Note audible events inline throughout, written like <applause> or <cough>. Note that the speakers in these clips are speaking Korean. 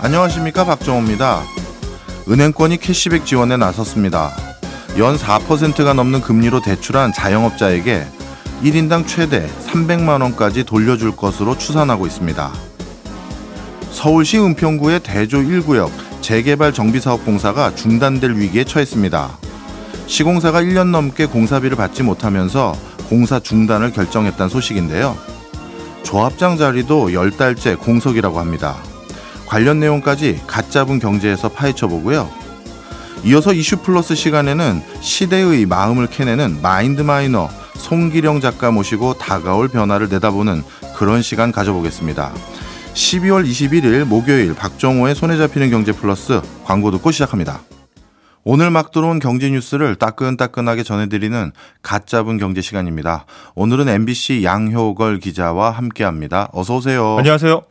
안녕하십니까 박정호입니다. 은행권이 캐시백 지원에 나섰습니다. 연 4%가 넘는 금리로 대출한 자영업자에게 1인당 최대 300만 원까지 돌려줄 것으로 추산하고 있습니다. 서울시 은평구의 대조 1구역 재개발 정비사업 공사가 중단될 위기에 처했습니다. 시공사가 1년 넘게 공사비를 받지 못하면서 공사 중단을 결정했다는 소식인데요. 조합장 자리도 10달째 공석이라고 합니다. 관련 내용까지 가짜분 경제에서 파헤쳐 보고요. 이어서 이슈 플러스 시간에는 시대의 마음을 캐내는 마인드 마이너 송기령 작가 모시고 다가올 변화를 내다보는 그런 시간 가져보겠습니다. 12월 21일 목요일 박정호의 손에 잡히는 경제 플러스 광고 듣고 시작합니다. 오늘 막 들어온 경제 뉴스를 따끈따끈하게 전해드리는 가짜분 경제 시간입니다. 오늘은 MBC 양효걸 기자와 함께합니다. 어서 오세요. 안녕하세요.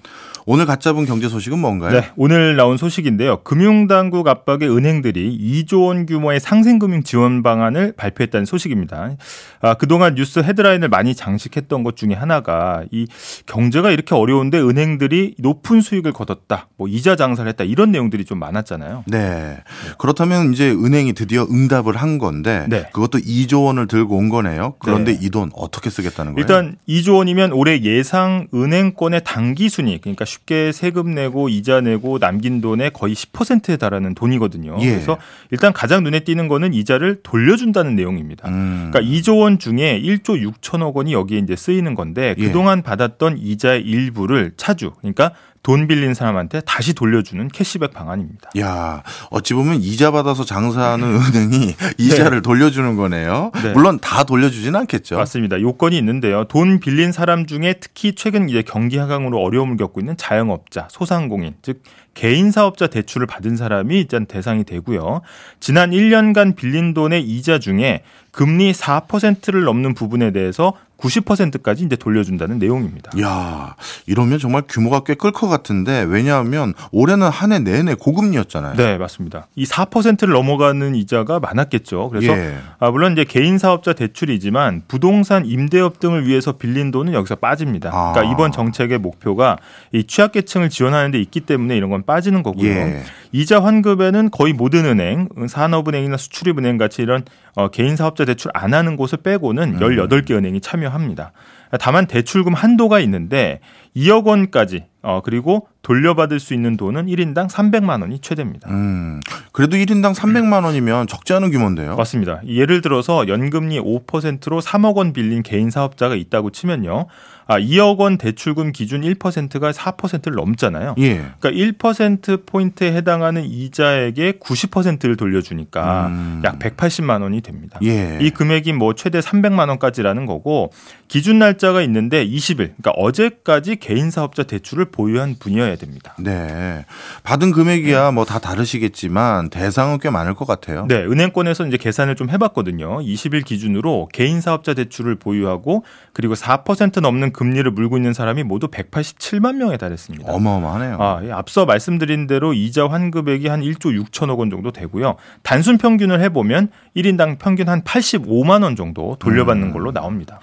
오늘 가짜은 경제 소식은 뭔가요? 네, 오늘 나온 소식인데요. 금융당국 압박의 은행들이 2조 원 규모의 상생금융 지원 방안을 발표했다는 소식입니다. 아, 그동안 뉴스 헤드라인을 많이 장식했던 것 중에 하나가 이 경제가 이렇게 어려운데 은행들이 높은 수익을 거뒀다, 뭐 이자 장사를 했다 이런 내용들이 좀 많았잖아요. 네, 그렇다면 이제 은행이 드디어 응답을 한 건데 네. 그것도 2조 원을 들고 온 거네요. 그런데 네. 이돈 어떻게 쓰겠다는 거예요? 일단 2조 원이면 올해 예상 은행권의 단기 순이 그러니까 쉽게 세금 내고 이자 내고 남긴 돈의 거의 10%에 달하는 돈이거든요. 예. 그래서 일단 가장 눈에 띄는 거는 이자를 돌려준다는 내용입니다. 음. 그러니까 2조 원 중에 1조 6천억 원이 여기에 이제 쓰이는 건데 예. 그동안 받았던 이자의 일부를 차주 그러니까 돈 빌린 사람한테 다시 돌려주는 캐시백 방안입니다. 야, 어찌 보면 이자 받아서 장사하는 <laughs> 은행이 이자를 네. 돌려주는 거네요. 네. 물론 다 돌려주진 않겠죠. 맞습니다. 요건이 있는데요. 돈 빌린 사람 중에 특히 최근 이제 경기 하강으로 어려움을 겪고 있는 자영업자, 소상공인, 즉 개인 사업자 대출을 받은 사람이 일단 대상이 되고요. 지난 1년간 빌린 돈의 이자 중에 금리 4%를 넘는 부분에 대해서 90%까지 이제 돌려준다는 내용입니다. 야, 이러면 정말 규모가 꽤클것 같은데 왜냐하면 올해는 한 해 내내 고금리였잖아요. 네, 맞습니다. 이 4%를 넘어가는 이자가 많았겠죠. 그래서 예. 아, 물론 이제 개인 사업자 대출이지만 부동산 임대업 등을 위해서 빌린 돈은 여기서 빠집니다. 아. 그러니까 이번 정책의 목표가 이 취약계층을 지원하는 데 있기 때문에 이런 건 빠지는 거고요. 예. 이자 환급에는 거의 모든 은행, 산업은행이나 수출입은행 같이 이런 어, 개인 사업자 대출 안 하는 곳을 빼고는 1 음. 8개 은행이 참여합니다. 다만 대출금 한도가 있는데 2억 원까지 어, 그리고 돌려받을 수 있는 돈은 1인당 300만 원이 최대입니다. 음, 그래도 1인당 300만 원이면 적지 않은 규모인데요. 맞습니다. 예를 들어서 연금리 5%로 3억 원 빌린 개인 사업자가 있다고 치면요. 아, 2억 원 대출금 기준 1%가 4%를 넘잖아요. 예. 그러니까 1% 포인트에 해당하는 이자에게 90%를 돌려주니까 음. 약 180만 원이 됩니다. 예. 이 금액이 뭐 최대 300만 원까지라는 거고 기준 날짜가 있는데 20일, 그러니까 어제까지 개인 사업자 대출을 보유한 분이어야 됩니다. 네. 받은 금액이야 네. 뭐 뭐다 다르시겠지만 대상은 꽤 많을 것 같아요. 네. 은행권에서 이제 계산을 좀 해봤거든요. 20일 기준으로 개인 사업자 대출을 보유하고 그리고 4% 넘는 금리를 물고 있는 사람이 모두 187만 명에 달했습니다. 어마어마하네요. 아, 예, 앞서 말씀드린 대로 이자 환급액이 한 1조 6천억 원 정도 되고요. 단순 평균을 해보면 1인당 평균 한 85만 원 정도 돌려받는 음. 걸로 나옵니다.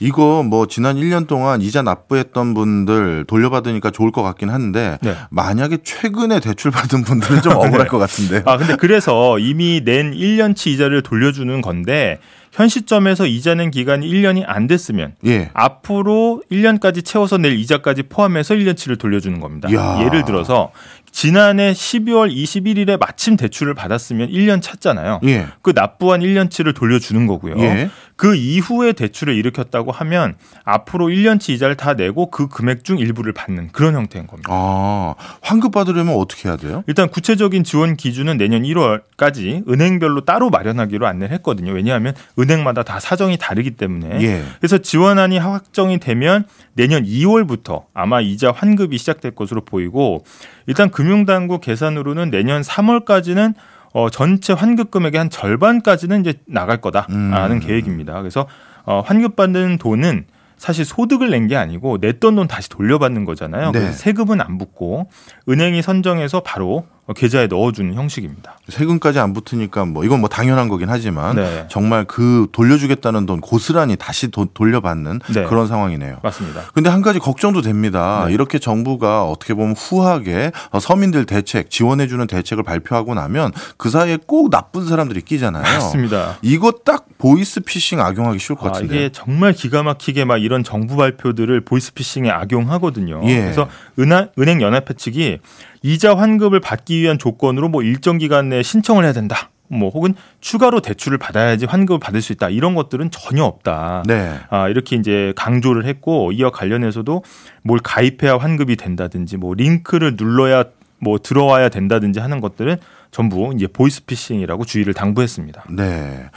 이거 뭐 지난 1년 동안 이자 납부했던 분들 돌려받으니까 좋을 것 같긴 한데 네. 만약에 최근에 대출 받은 분들은 좀 <laughs> 네. 억울할 네. 것 같은데요. 아 근데 그래서 이미 낸 1년치 이자를 돌려주는 건데 현 시점에서 이자는 기간이 1년이 안 됐으면 예. 앞으로 1년까지 채워서 낼 이자까지 포함해서 1년치를 돌려주는 겁니다. 야. 예를 들어서 지난해 12월 21일에 마침 대출을 받았으면 1년 찼잖아요. 예. 그 납부한 1년치를 돌려주는 거고요. 예. 그 이후에 대출을 일으켰다고 하면 앞으로 1년치 이자를 다 내고 그 금액 중 일부를 받는 그런 형태인 겁니다. 아, 환급 받으려면 어떻게 해야 돼요? 일단 구체적인 지원 기준은 내년 1월까지 은행별로 따로 마련하기로 안내를 했거든요. 왜냐하면 은행마다 다 사정이 다르기 때문에. 예. 그래서 지원안이 확정이 되면 내년 2월부터 아마 이자 환급이 시작될 것으로 보이고 일단 금융당국 계산으로는 내년 3월까지는 어, 전체 환급 금액의 한 절반까지는 이제 나갈 거다라는 음. 계획입니다. 그래서 어, 환급받는 돈은 사실 소득을 낸 게 아니고 냈던 돈 다시 돌려받는 거잖아요. 네. 그래서 세금은 안 붙고 은행이 선정해서 바로 어, 계좌에 넣어주는 형식입니다. 세금까지 안 붙으니까 뭐 이건 뭐 당연한 거긴 하지만 네. 정말 그 돌려주겠다는 돈 고스란히 다시 도, 돌려받는 네. 그런 상황이네요. 맞습니다. 근데 한 가지 걱정도 됩니다. 네. 이렇게 정부가 어떻게 보면 후하게 어, 서민들 대책 지원해주는 대책을 발표하고 나면 그 사이에 꼭 나쁜 사람들이 끼잖아요. 맞습니다. 이거 딱 보이스피싱 악용하기 쉬울 것 아, 같은데 이게 정말 기가 막히게 막 이런 정부 발표들을 보이스피싱에 악용하거든요. 예. 그래서 은하, 은행 연합회 측이 이자 환급을 받기 위한 조건으로 뭐 일정 기간 내에 신청을 해야 된다. 뭐 혹은 추가로 대출을 받아야지 환급을 받을 수 있다 이런 것들은 전혀 없다. 네. 아 이렇게 이제 강조를 했고 이와 관련해서도 뭘 가입해야 환급이 된다든지 뭐 링크를 눌러야 뭐 들어와야 된다든지 하는 것들은 전부 이제 보이스피싱이라고 주의를 당부했습니다. 네.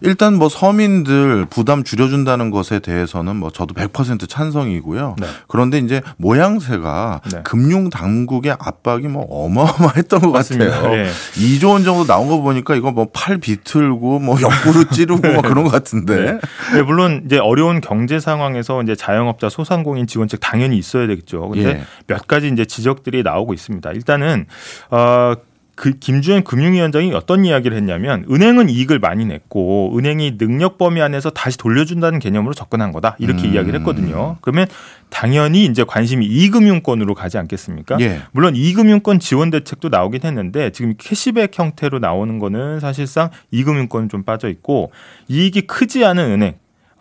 일단 뭐 서민들 부담 줄여준다는 것에 대해서는 뭐 저도 100% 찬성이고요. 네. 그런데 이제 모양새가 네. 금융 당국의 압박이 뭐 어마어마했던 것 맞습니다. 같아요. 네. 예. 2조 원 정도 나온 거 보니까 이거 뭐 팔 비틀고 뭐 옆구리 <laughs> 찌르고 뭐 그런 것 같은데. 네. 네. 물론 이제 어려운 경제 상황에서 이제 자영업자 소상공인 지원책 당연히 있어야 되겠죠. 근데 예. 몇 가지 이제 지적들이 나오고 있습니다. 일단은 어그 김주현 금융위원장이 어떤 이야기를 했냐면 은행은 이익을 많이 냈고 은행이 능력 범위 안에서 다시 돌려준다는 개념으로 접근한 거다 이렇게 음. 이야기를 했거든요. 그러면 당연히 이제 관심이 이금융권으로 가지 않겠습니까? 예. 물론 이금융권 지원 대책도 나오긴 했는데 지금 캐시백 형태로 나오는 거는 사실상 이금융권 좀 빠져 있고 이익이 크지 않은 은행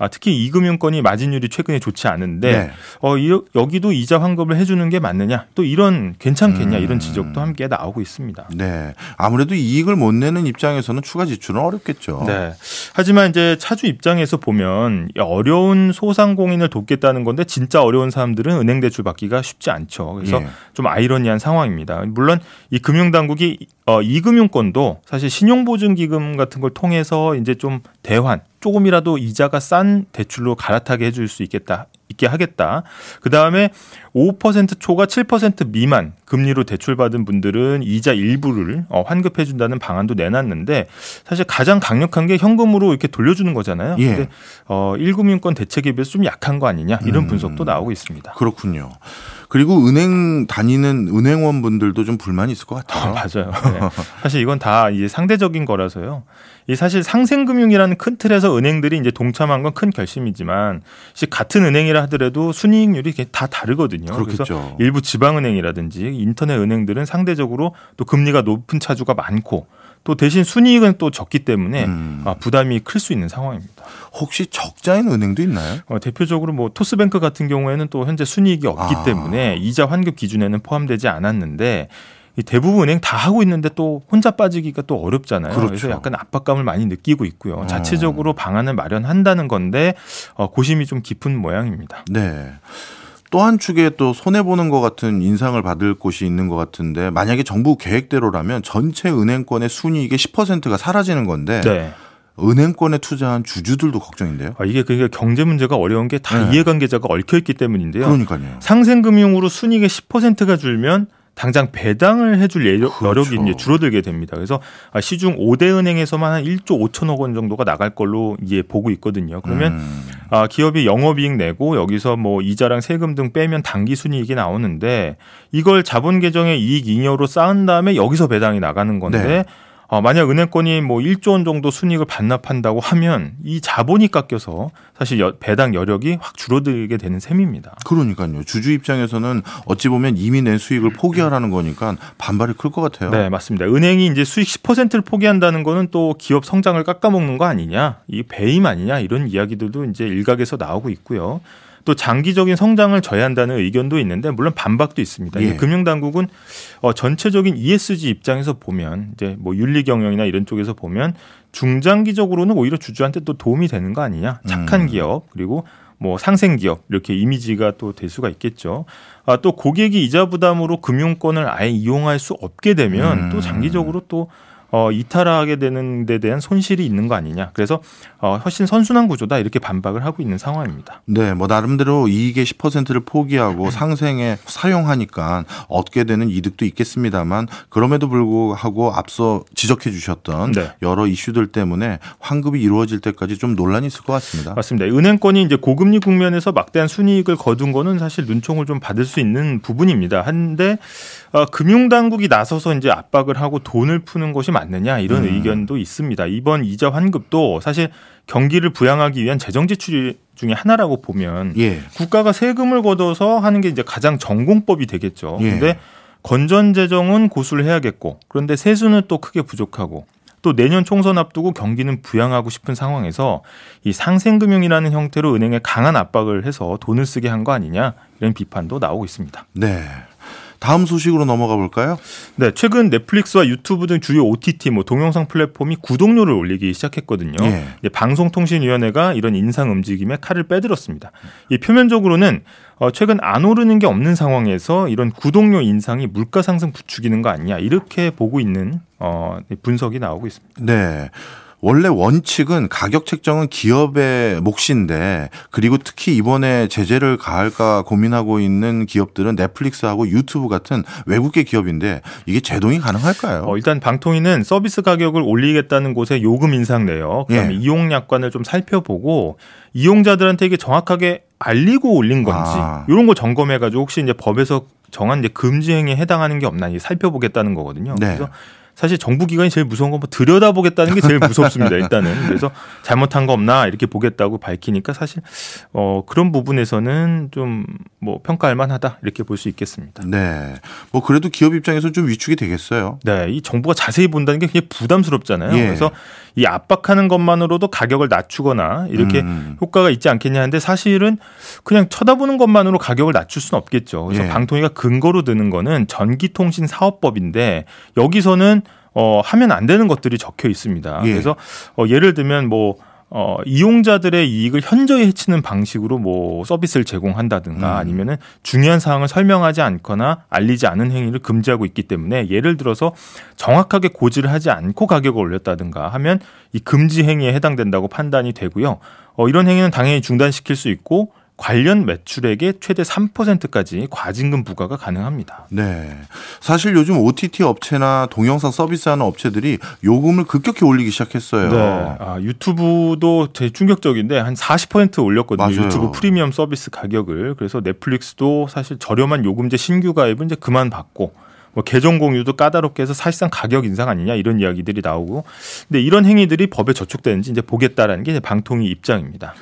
아, 특히 이금융권이 마진율이 최근에 좋지 않은데 네. 어, 이, 여기도 이자 환급을 해주는 게 맞느냐 또 이런 괜찮겠냐 음. 이런 지적도 함께 나오고 있습니다. 네, 아무래도 이익을 못 내는 입장에서는 추가 지출은 어렵겠죠. 네. 하지만 이제 차주 입장에서 보면 어려운 소상공인을 돕겠다는 건데 진짜 어려운 사람들은 은행 대출 받기가 쉽지 않죠. 그래서 예. 좀 아이러니한 상황입니다. 물론 이 금융당국이 어, 이금융권도 사실 신용보증기금 같은 걸 통해서 이제 좀 대환 조금이라도 이자가 싼 대출로 갈아타게 해줄 수 있겠다 있게 하겠다. 그 다음에 5% 초과 7% 미만 금리로 대출받은 분들은 이자 일부를 어, 환급해준다는 방안도 내놨는데 사실 가장 강력한 게 현금으로 이렇게 돌려주는 거잖아요. 예. 근데 어, 1금융권 대책에 비해서 좀 약한 거 아니냐 이런 음. 분석도 나오고 있습니다. 그렇군요. 그리고 은행 다니는 은행원 분들도 좀 불만이 있을 것 같아요. 아, 맞아요. 네. 사실 이건 다 이제 상대적인 거라서요. 이 사실 상생금융이라는 큰 틀에서 은행들이 이제 동참한 건 큰 결심이지만 사 같은 은행이라 하더라도 순이익률이 다 다르거든요. 그렇겠죠. 그래서 일부 지방은행이라든지 인터넷 은행들은 상대적으로 또 금리가 높은 차주가 많고 또 대신 순이익은 또 적기 때문에 음. 아, 부담이 클 수 있는 상황입니다. 혹시 적자인 은행도 있나요? 어, 대표적으로 뭐 토스뱅크 같은 경우에는 또 현재 순이익이 없기 아. 때문에 이자 환급 기준에는 포함되지 않았는데 대부분 은행 다 하고 있는데 또 혼자 빠지기가 또 어렵잖아요. 그렇죠. 그래서 약간 압박감을 많이 느끼고 있고요. 음. 자체적으로 방안을 마련한다는 건데 어, 고심이 좀 깊은 모양입니다. 네. 또한 축에 또 손해보는 것 같은 인상을 받을 곳이 있는 것 같은데 만약에 정부 계획대로라면 전체 은행권의 순이익의 10%가 사라지는 건데 네. 은행권에 투자한 주주들도 걱정인데요. 아, 이게 그러니까 경제 문제가 어려운 게다 네. 이해관계자가 얽혀 있기 때문인데요. 그러니까요. 상생금융으로 순이익의 10%가 줄면 당장 배당을 해줄 그렇죠. 여력이 그렇죠. 이제 줄어들게 됩니다. 그래서 아, 시중 5대 은행에서만 한 1조 5천억 원 정도가 나갈 걸로 이제 보고 있거든요. 그러면 음. 아, 기업이 영업이익 내고 여기서 뭐 이자랑 세금 등 빼면 당기 순이익이 나오는데 이걸 자본 계정의 이익 잉여로 쌓은 다음에 여기서 배당이 나가는 건데 네. 어, 만약 은행권이 뭐 1조 원 정도 순익을 반납한다고 하면 이 자본이 깎여서 사실 여, 배당 여력이 확 줄어들게 되는 셈입니다. 그러니까요. 주주 입장에서는 어찌 보면 이미 낸 수익을 포기하라는 거니까 반발이 클 것 같아요. 네, 맞습니다. 은행이 이제 수익 10%를 포기한다는 거는 또 기업 성장을 깎아먹는 거 아니냐, 이 배임 아니냐 이런 이야기들도 이제 일각에서 나오고 있고요. 또 장기적인 성장을 져야 한다는 의견도 있는데 물론 반박도 있습니다. 예. 금융 당국은 어, 전체적인 ESG 입장에서 보면 이제 뭐 윤리 경영이나 이런 쪽에서 보면 중장기적으로는 오히려 주주한테 또 도움이 되는 거 아니냐? 착한 음. 기업 그리고 뭐 상생 기업 이렇게 이미지가 또 될 수가 있겠죠. 아, 또 고객이 이자 부담으로 금융권을 아예 이용할 수 없게 되면 음. 또 장기적으로 또 어, 이탈하게 되는 데 대한 손실이 있는 거 아니냐. 그래서 어, 훨씬 선순환 구조다 이렇게 반박을 하고 있는 상황입니다. 네, 뭐 나름대로 이익의 10%를 포기하고 네. 상생에 사용하니까 얻게 되는 이득도 있겠습니다만 그럼에도 불구하고 앞서 지적해 주셨던 네. 여러 이슈들 때문에 환급이 이루어질 때까지 좀 논란이 있을 것 같습니다. 맞습니다. 은행권이 이제 고금리 국면에서 막대한 순이익을 거둔 거는 사실 눈총을 좀 받을 수 있는 부분입니다. 한데 어, 금융당국이 나서서 이제 압박을 하고 돈을 푸는 것이 맞 않느냐 이런 음. 의견도 있습니다. 이번 이자 환급도 사실 경기를 부양하기 위한 재정 지출 중에 하나라고 보면 예. 국가가 세금을 걷어서 하는 게 이제 가장 전공법이 되겠죠. 예. 근데 건전 재정은 고수를 해야겠고 그런데 세수는 또 크게 부족하고 또 내년 총선 앞두고 경기는 부양하고 싶은 상황에서 이 상생금융이라는 형태로 은행에 강한 압박을 해서 돈을 쓰게 한 거 아니냐 이런 비판도 나오고 있습니다. 네. 다음 소식으로 넘어가 볼까요? 네, 최근 넷플릭스와 유튜브 등 주요 OTT 뭐 동영상 플랫폼이 구독료를 올리기 시작했거든요. 예. 방송통신위원회가 이런 인상 움직임에 칼을 빼들었습니다. 이 표면적으로는 어, 최근 안 오르는 게 없는 상황에서 이런 구독료 인상이 물가 상승 부추기는 거 아니냐 이렇게 보고 있는 어, 분석이 나오고 있습니다. 네. 원래 원칙은 가격 책정은 기업의 몫인데 그리고 특히 이번에 제재를 가할까 고민하고 있는 기업들은 넷플릭스하고 유튜브 같은 외국계 기업인데 이게 제동이 가능할까요? 어, 일단 방통위는 서비스 가격을 올리겠다는 곳에 요금 인상 내역, 그다음에 예. 이용 약관을 좀 살펴보고 이용자들한테 이게 정확하게 알리고 올린 건지 아. 이런 거 점검해가지고 혹시 이제 법에서 정한 이제 금지 행위에 해당하는 게 없나 이 살펴보겠다는 거거든요. 네. 그래서 사실 정부 기관이 제일 무서운 건 뭐 들여다보겠다는 게 제일 <laughs> 무섭습니다. 일단은 그래서 잘못한 거 없나 이렇게 보겠다고 밝히니까 사실 어 그런 부분에서는 좀 뭐 평가할 만하다 이렇게 볼 수 있겠습니다. 네. 뭐 그래도 기업 입장에서 좀 위축이 되겠어요. 네. 이 정부가 자세히 본다는 게 굉장히 부담스럽잖아요. 예. 그래서 이 압박하는 것만으로도 가격을 낮추거나 이렇게 음. 효과가 있지 않겠냐 하는데 사실은 그냥 쳐다보는 것만으로 가격을 낮출 수는 없겠죠. 그래서 예. 방통위가 근거로 드는 거는 전기통신 사업법인데 여기서는 어 하면 안 되는 것들이 적혀 있습니다. 예. 그래서 어 예를 들면 뭐 어, 이용자들의 이익을 현저히 해치는 방식으로 뭐 서비스를 제공한다든가 음. 아니면은 중요한 사항을 설명하지 않거나 알리지 않은 행위를 금지하고 있기 때문에 예를 들어서 정확하게 고지를 하지 않고 가격을 올렸다든가 하면 이 금지 행위에 해당된다고 판단이 되고요. 어, 이런 행위는 당연히 중단시킬 수 있고 관련 매출액의 최대 3%까지 과징금 부과가 가능합니다. 네. 사실 요즘 OTT 업체나 동영상 서비스하는 업체들이 요금을 급격히 올리기 시작했어요. 네. 아, 유튜브도 되게 충격적인데 한 40% 올렸거든요. 맞아요. 유튜브 프리미엄 서비스 가격을. 그래서 넷플릭스도 사실 저렴한 요금제 신규 가입은 이제 그만 받고 뭐 계정 공유도 까다롭게 해서 사실상 가격 인상 아니냐 이런 이야기들이 나오고 근데 이런 행위들이 법에 저촉되는지 이제 보겠다라는 게 이제 방통위 입장입니다.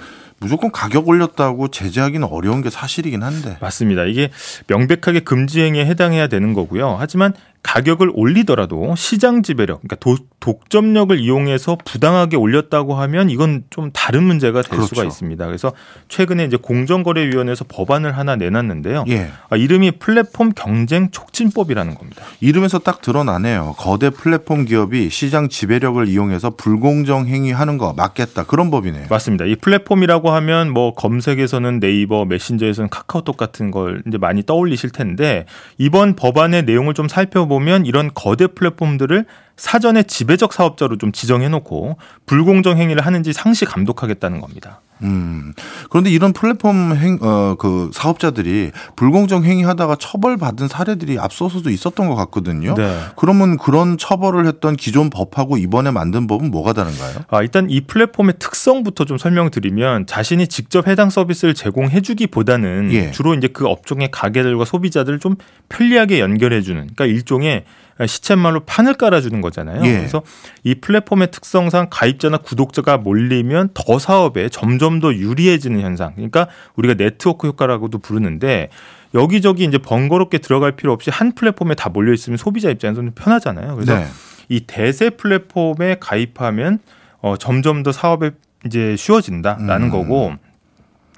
무조건 가격 올렸다고 제재하기는 어려운 게 사실이긴 한데. 맞습니다. 이게 명백하게 금지행에 위 해당해야 되는 거고요. 하지만 가격을 올리더라도 시장 지배력, 그러니까 도, 독점력을 이용해서 부당하게 올렸다고 하면 이건 좀 다른 문제가 될 그렇죠. 수가 있습니다. 그래서 최근에 이제 공정거래위원회에서 법안을 하나 내놨는데요. 예. 아, 이름이 플랫폼 경쟁 촉진법이라는 겁니다. 이름에서 딱 드러나네요. 거대 플랫폼 기업이 시장 지배력을 이용해서 불공정 행위하는 거맞겠다 그런 법이네요. 맞습니다. 이 플랫폼이라고 하면 뭐 검색에서는 네이버, 메신저에서는 카카오톡 같은 걸 이제 많이 떠올리실 텐데 이번 법안의 내용을 좀 살펴보면 보면 이런 거대 플랫폼들을 사전에 지배적 사업자로 좀 지정해놓고 불공정 행위를 하는지 상시 감독하겠다는 겁니다. 음. 그런데 이런 플랫폼 행, 어, 그 사업자들이 불공정 행위하다가 처벌받은 사례들이 앞서서도 있었던 것 같거든요. 네. 그러면 그런 처벌을 했던 기존 법하고 이번에 만든 법은 뭐가 다른가요? 아, 일단 이 플랫폼의 특성부터 좀 설명드리면 자신이 직접 해당 서비스를 제공해주기보다는 예. 주로 이제 그 업종의 가게들과 소비자들을 좀 편리하게 연결해주는 그러니까 일종의 그러니까 시쳇말로 판을 깔아주는 거잖아요. 예. 그래서 이 플랫폼의 특성상 가입자나 구독자가 몰리면 더 사업에 점점 더 유리해지는 현상. 그러니까 우리가 네트워크 효과라고도 부르는데 여기저기 이제 번거롭게 들어갈 필요 없이 한 플랫폼에 다 몰려 있으면 소비자 입장에서는 편하잖아요. 그래서 네. 이 대세 플랫폼에 가입하면 어, 점점 더 사업에 이제 쉬워진다라는 음. 거고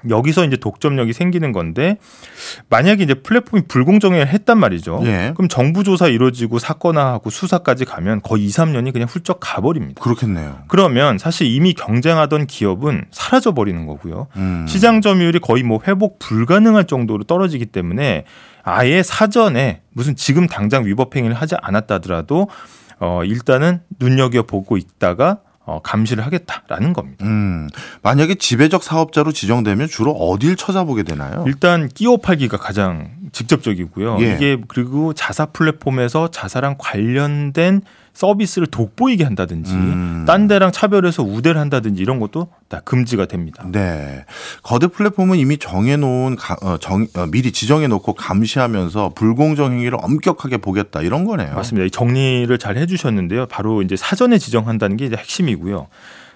여기서 이제 독점력이 생기는 건데 만약에 이제 플랫폼이 불공정을 했단 말이죠. 예. 그럼 정부 조사 이루어지고 사건화하고 수사까지 가면 거의 2, 3년이 그냥 훌쩍 가버립니다. 그렇겠네요. 그러면 사실 이미 경쟁하던 기업은 사라져 버리는 거고요. 음. 시장 점유율이 거의 뭐 회복 불가능할 정도로 떨어지기 때문에 아예 사전에 무슨 지금 당장 위법 행위를 하지 않았다더라도 어 일단은 눈여겨 보고 있다가 어, 감시를 하겠다라는 겁니다. 음, 만약에 지배적 사업자로 지정되면 주로 어딜 찾아보게 되나요? 일단 끼워 팔기가 가장 직접적이고요. 예. 이게 그리고 자사 플랫폼에서 자사랑 관련된 서비스를 돋보이게 한다든지 음. 딴 데랑 차별해서 우대를 한다든지 이런 것도 다 금지가 됩니다. 네. 거대 플랫폼은 이미 정해놓은 어, 정, 어, 미리 지정해놓고 감시하면서 불공정 행위를 엄격하게 보겠다 이런 거네요. 맞습니다. 정리를 잘 해주셨는데요. 바로 이제 사전에 지정한다는 게 이제 핵심이고요.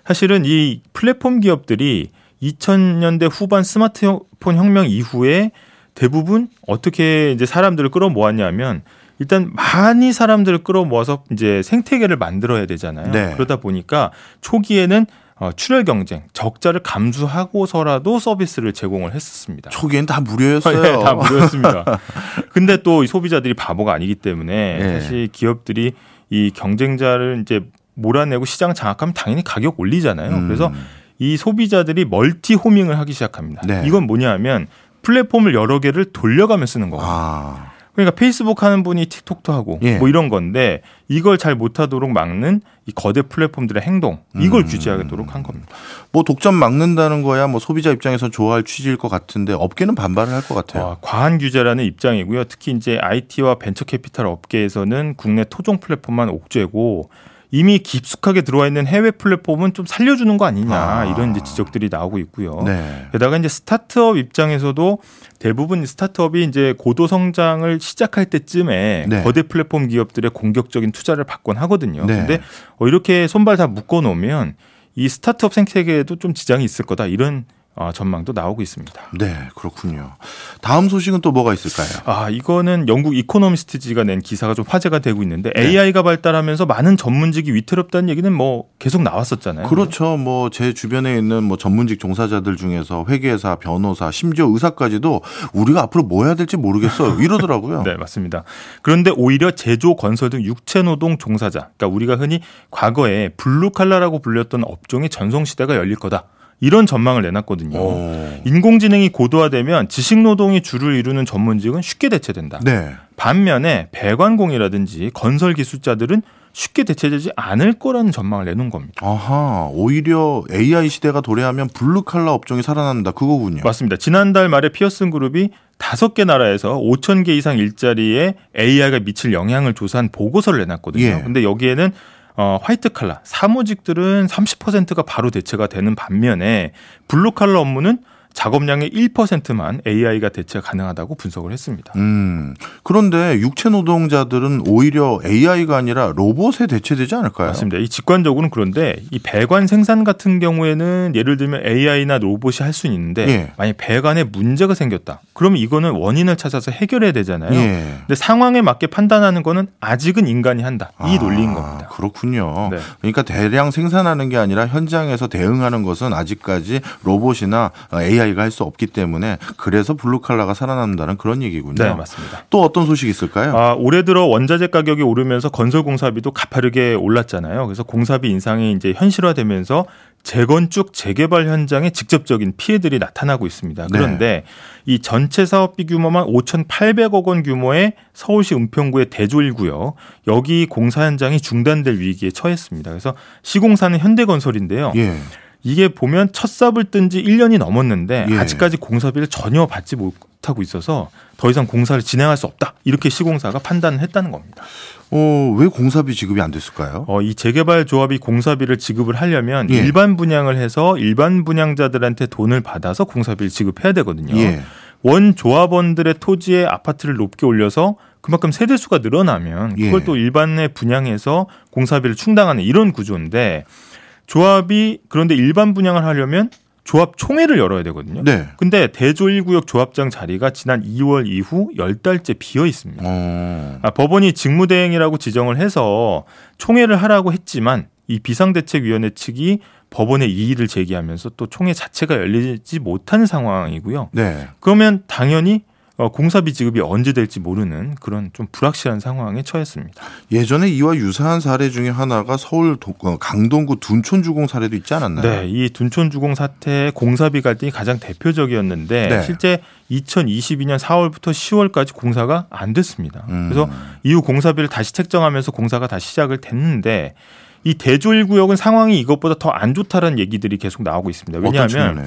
사실은 이 플랫폼 기업들이 2000년대 후반 스마트폰 혁명 이후에 대부분 어떻게 이제 사람들을 끌어모았냐면 일단 많이 사람들을 끌어모아서 이제 생태계를 만들어야 되잖아요. 네. 그러다 보니까 초기에는 어, 출혈 경쟁, 적자를 감수하고서라도 서비스를 제공을 했었습니다. 초기엔 다 무료였어요. 네, 다 무료였습니다. <laughs> 근데 또 소비자들이 바보가 아니기 때문에 네. 사실 기업들이 이 경쟁자를 이제 몰아내고 시장 장악하면 당연히 가격 올리잖아요. 음. 그래서 이 소비자들이 멀티 호밍을 하기 시작합니다. 네. 이건 뭐냐 하면 플랫폼을 여러 개를 돌려가며 쓰는 거예요. 아. 그러니까 페이스북 하는 분이 틱톡도 하고 예. 뭐 이런 건데 이걸 잘 못하도록 막는 이 거대 플랫폼들의 행동 이걸 음. 규제하도록 한 겁니다. 뭐 독점 막는다는 거야 뭐 소비자 입장에서 좋아할 취지일 것 같은데 업계는 반발을 할 것 같아요. 와, 아, 과한 규제라는 입장이고요. 특히 이제 IT와 벤처 캐피탈 업계에서는 국내 토종 플랫폼만 옥죄고 이미 깊숙하게 들어와 있는 해외 플랫폼은 좀 살려주는 거 아니냐 아. 이런 이제 지적들이 나오고 있고요. 네. 게다가 이제 스타트업 입장에서도 대부분 스타트업이 이제 고도 성장을 시작할 때쯤에 네. 거대 플랫폼 기업들의 공격적인 투자를 받곤 하거든요. 그런데 네. 어, 이렇게 손발 다 묶어 놓으면 이 스타트업 생태계에도 좀 지장이 있을 거다 이런 어, 전망도 나오고 있습니다. 네, 그렇군요. 다음 소식은 또 뭐가 있을까요? 아, 이거는 영국 이코노미스트지가 낸 기사가 좀 화제가 되고 있는데 네. AI가 발달하면서 많은 전문직이 위태롭다는 얘기는 뭐 계속 나왔었잖아요. 그렇죠. 뭐 제 주변에 있는 뭐 전문직 종사자들 중에서 회계사, 변호사, 심지어 의사까지도 우리가 앞으로 뭐 해야 될지 모르겠어 <laughs> 이러더라고요. 네, 맞습니다. 그런데 오히려 제조, 건설 등 육체 노동 종사자, 그러니까 우리가 흔히 과거에 블루 칼라라고 불렸던 업종의 전성 시대가 열릴 거다. 이런 전망을 내놨거든요. 오. 인공지능이 고도화되면 지식노동이 주를 이루는 전문직은 쉽게 대체된다. 네. 반면에 배관공이라든지 건설 기술자들은 쉽게 대체되지 않을 거라는 전망을 내놓은 겁니다. 아하, 오히려 AI 시대가 도래하면 블루칼라 업종이 살아난다 그거군요. 맞습니다. 지난달 말에 피어슨 그룹이 다섯 개 나라에서 5천 개 이상 일자리에 AI가 미칠 영향을 조사한 보고서를 내놨거든요. 예. 근데 여기에는 어, 화이트 칼라 사무직들은 30%가 바로 대체가 되는 반면에 블루 칼라 업무는 작업량의 1%만 AI가 대체 가능하다고 분석을 했습니다. 음, 그런데 육체 노동자들은 오히려 AI가 아니라 로봇에 대체되지 않을까요? 맞습니다. 이 직관적으로는 그런데 이 배관 생산 같은 경우에는 예를 들면 AI나 로봇이 할 수는 있는데 예. 만약 배관에 문제가 생겼다. 그러면 이거는 원인을 찾아서 해결해야 되잖아요. 예. 근데 상황에 맞게 판단하는 거는 아직은 인간이 한다. 이 아, 논리인 겁니다. 그렇군요. 네. 그러니까 대량 생산하는 게 아니라 현장에서 대응하는 것은 아직까지 로봇이나 AI AI가 할 수 없기 때문에 그래서 블루칼라가 살아난다는 그런 얘기군요. 네, 맞습니다. 또 어떤 소식이 있을까요? 아, 올해 들어 원자재 가격이 오르면서 건설 공사비도 가파르게 올랐잖아요. 그래서 공사비 인상이 이제 현실화되면서 재건축 재개발 현장에 직접적인 피해들이 나타나고 있습니다. 네. 그런데 네. 이 전체 사업비 규모만 5,800억 원 규모의 서울시 은평구의 대졸구요. 여기 공사 현장이 중단될 위기에 처했습니다. 그래서 시공사는 현대건설인데요. 예. 이게 보면 첫 삽을 뜬 지 1년이 넘었는데 예. 아직까지 공사비를 전혀 받지 못하고 있어서 더 이상 공사를 진행할 수 없다. 이렇게 시공사가 판단을 했다는 겁니다. 어, 왜 공사비 지급이 안 됐을까요? 어, 이 재개발 조합이 공사비를 지급을 하려면 예. 일반 분양을 해서 일반 분양자들한테 돈을 받아서 공사비를 지급해야 되거든요. 예. 원 조합원들의 토지에 아파트를 높게 올려서 그만큼 세대수가 늘어나면 그걸 예. 또 일반에 분양해서 공사비를 충당하는 이런 구조인데 조합이 그런데 일반 분양을 하려면 조합 총회를 열어야 되거든요. 네. 근데 대조 1구역 조합장 자리가 지난 2월 이후 10달째 비어 있습니다. 어... 아, 법원이 직무대행이라고 지정을 해서 총회를 하라고 했지만 이 비상대책위원회 측이 법원의 이의를 제기하면서 또 총회 자체가 열리지 못한 상황이고요. 네. 그러면 당연히 어, 공사비 지급이 언제 될지 모르는 그런 좀 불확실한 상황에 처했습니다. 예전에 이와 유사한 사례 중에 하나가 서울 어, 강동구 둔촌주공 사례도 있지 않았나요? 네, 이 둔촌주공 사태 공사비 갈등이 가장 대표적이었는데 네. 실제 2022년 4월부터 10월까지 공사가 안 됐습니다. 그래서 음. 이후 공사비를 다시 책정하면서 공사가 다시 시작을 됐는데 이 대조일 구역은 상황이 이것보다 더 안 좋다는 라 얘기들이 계속 나오고 있습니다. 왜냐하면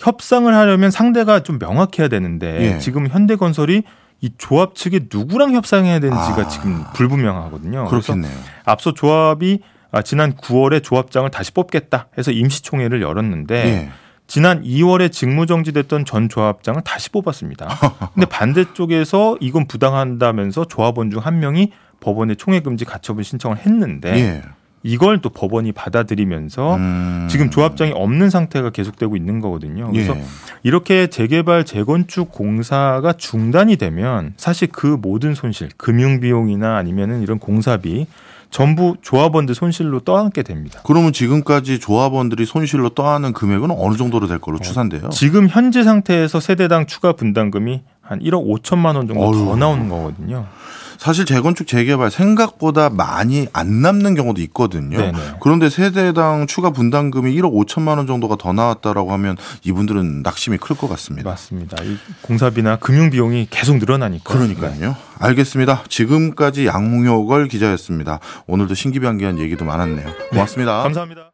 협상을 하려면 상대가 좀 명확해야 되는데 예. 지금 현대건설이 이 조합 측에 누구랑 협상해야 되는지가 아, 지금 불분명하거든요. 그렇겠네요. 그래서 앞서 조합이 아, 지난 9월에 조합장을 다시 뽑겠다 해서 임시총회를 열었는데 예. 지난 2월에 직무정지됐던 전 조합장을 다시 뽑았습니다. <laughs> 근데 반대쪽에서 이건 부당한다면서 조합원 중 한 명이 법원에 총회금지 가처분 신청을 했는데 예. 이걸 또 법원이 받아들이면서 음. 지금 조합장이 없는 상태가 계속되고 있는 거거든요. 그래서 예. 이렇게 재개발 재건축 공사가 중단이 되면 사실 그 모든 손실, 금융 비용이나 아니면은 이런 공사비 전부 조합원들 손실로 떠안게 됩니다. 그러면 지금까지 조합원들이 손실로 떠안은 금액은 어느 정도로 될 걸로 어, 추산돼요? 지금 현재 상태에서 세대당 추가 분담금이 한 1억 5천만 원 정도 어휴. 더 나오는 거거든요. 사실 재건축 재개발 생각보다 많이 안 남는 경우도 있거든요. 네네. 그런데 세대당 추가 분담금이 1억 5천만 원 정도가 더 나왔다라고 하면 이분들은 낙심이 클 것 같습니다. 맞습니다. 공사비나 금융 비용이 계속 늘어나니까. 그러니까요. 네. 알겠습니다. 지금까지 양홍효걸 기자였습니다. 오늘도 신기한 얘기도 많았네요. 네. 고맙습니다. 네. 감사합니다.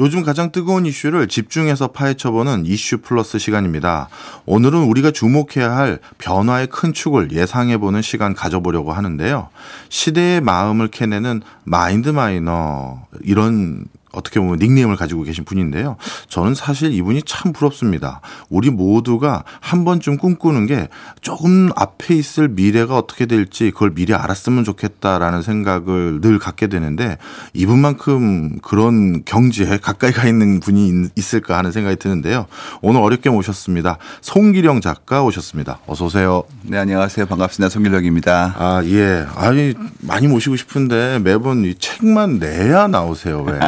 요즘 가장 뜨거운 이슈를 집중해서 파헤쳐보는 이슈 플러스 시간입니다. 오늘은 우리가 주목해야 할 변화의 큰 축을 예상해보는 시간 가져보려고 하는데요. 시대의 마음을 캐내는 마인드 마이너 이런 어떻게 보면 닉네임을 가지고 계신 분인데요. 저는 사실 이분이 참 부럽습니다. 우리 모두가 한 번쯤 꿈꾸는 게 조금 앞에 있을 미래가 어떻게 될지 그걸 미리 알았으면 좋겠다라는 생각을 늘 갖게 되는데 이분만큼 그런 경지에 가까이 가 있는 분이 있을까 하는 생각이 드는데요. 오늘 어렵게 모셨습니다. 송기령 작가 오셨습니다. 어서 오세요. 네, 안녕하세요. 반갑습니다. 송기령입니다. 아, 예. 아니 많이 모시고 싶은데 매번 이 책만 내야 나오세요. 왜?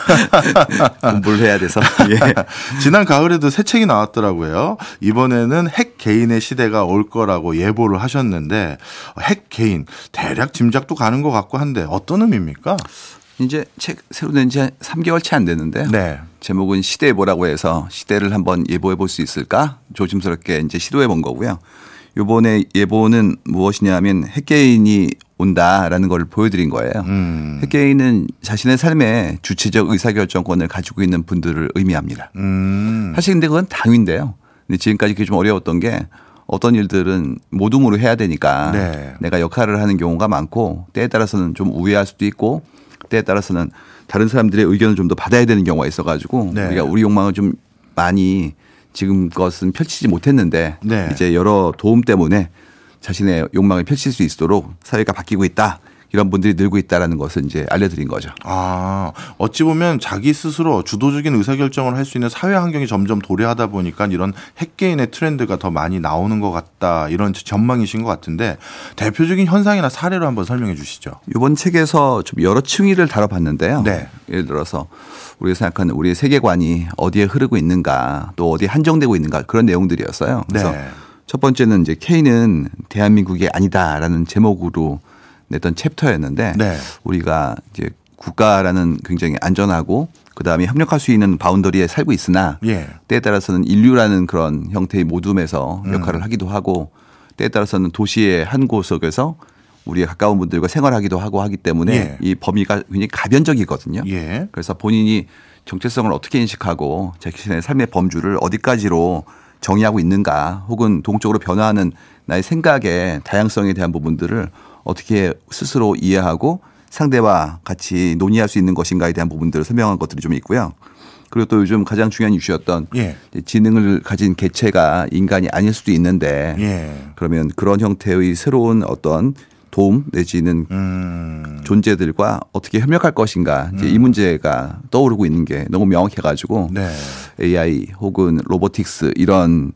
<laughs> 공부를 해야 돼서. 예. 지난 가을에도 새 책이 나왔더라고요. 이번에는 핵 개인의 시대가 올 거라고 예보를 하셨는데 핵 개인 대략 짐작도 가는 것 같고 한데 어떤 의미입니까? 이제 책 새로 낸 지 3개월 채 안 됐는데 네. 제목은 시대에 뭐라고 해서 시대를 한번 예보해 볼 수 있을까 조심스럽게 이제 시도해 본 거고요. 요번에 예보는 무엇이냐면 핵개인이 온다라는 걸 보여드린 거예요. 음. 회계인은 자신의 삶에 주체적 의사결정권을 가지고 있는 분들을 의미합니다. 음. 사실 근데 그건 당위인데요. 근데 지금까지 그게 좀 어려웠던 게 어떤 일들은 모둠으로 해야 되니까 네. 내가 역할을 하는 경우가 많고 때에 따라서는 좀 우회할 수도 있고 때에 따라서는 다른 사람들의 의견을 좀 더 받아야 되는 경우가 있어가지고 네. 우리가 우리 욕망을 좀 많이 지금 것은 펼치지 못했는데 네. 이제 여러 도움 때문에 자신의 욕망을 펼칠 수 있도록 사회가 바뀌고 있다. 이런 분들이 늘고 있다라는 것을 이제 알려드린 거죠. 아, 어찌 보면 자기 스스로 주도적인 의사결정을 할 수 있는 사회 환경이 점점 도래하다 보니까 이런 핵개인의 트렌드가 더 많이 나오는 것 같다 이런 전망이신 것 같은데 대표적인 현상이나 사례로 한번 설명해 주시죠. 이번 책에서 좀 여러 층위를 다뤄봤는데요. 네. 예를 들어서 우리가 생각하는 우리의 세계관이 어디에 흐르고 있는가 또 어디에 한정되고 있는가 그런 내용들이었어요. 그래서 네. 첫 번째는 이제 케인은 대한민국이 아니다라는 제목으로 냈던 챕터였는데 네. 우리가 이제 국가라는 굉장히 안전하고 그다음에 협력할 수 있는 바운더리에 살고 있으나 예. 때에 따라서는 인류라는 그런 형태의 모둠에서 음. 역할을 음. 하기도 하고 때에 따라서는 도시의 한 곳속에서 우리의 가까운 분들과 생활하기도 하고 하기 때문에 예. 이 범위가 굉장히 가변적이거든요. 예. 그래서 본인이 정체성을 어떻게 인식하고 자신의 삶의 범주를 어디까지로 정의하고 있는가 혹은 동적으로 변화하는 나의 생각의 다양성에 대한 부분들을 어떻게 스스로 이해하고 상대와 같이 논의할 수 있는 것인가에 대한 부분들을 설명한 것들이 좀 있고요. 그리고 또 요즘 가장 중요한 이슈였던 예. 지능을 가진 개체가 인간이 아닐 수도 있는데 예. 그러면 그런 형태의 새로운 어떤 도움 내지는 음. 존재들과 어떻게 협력할 것인가 이제 음. 이 문제가 떠오르고 있는 게 너무 명확해가지고 네. AI 혹은 로보틱스 이런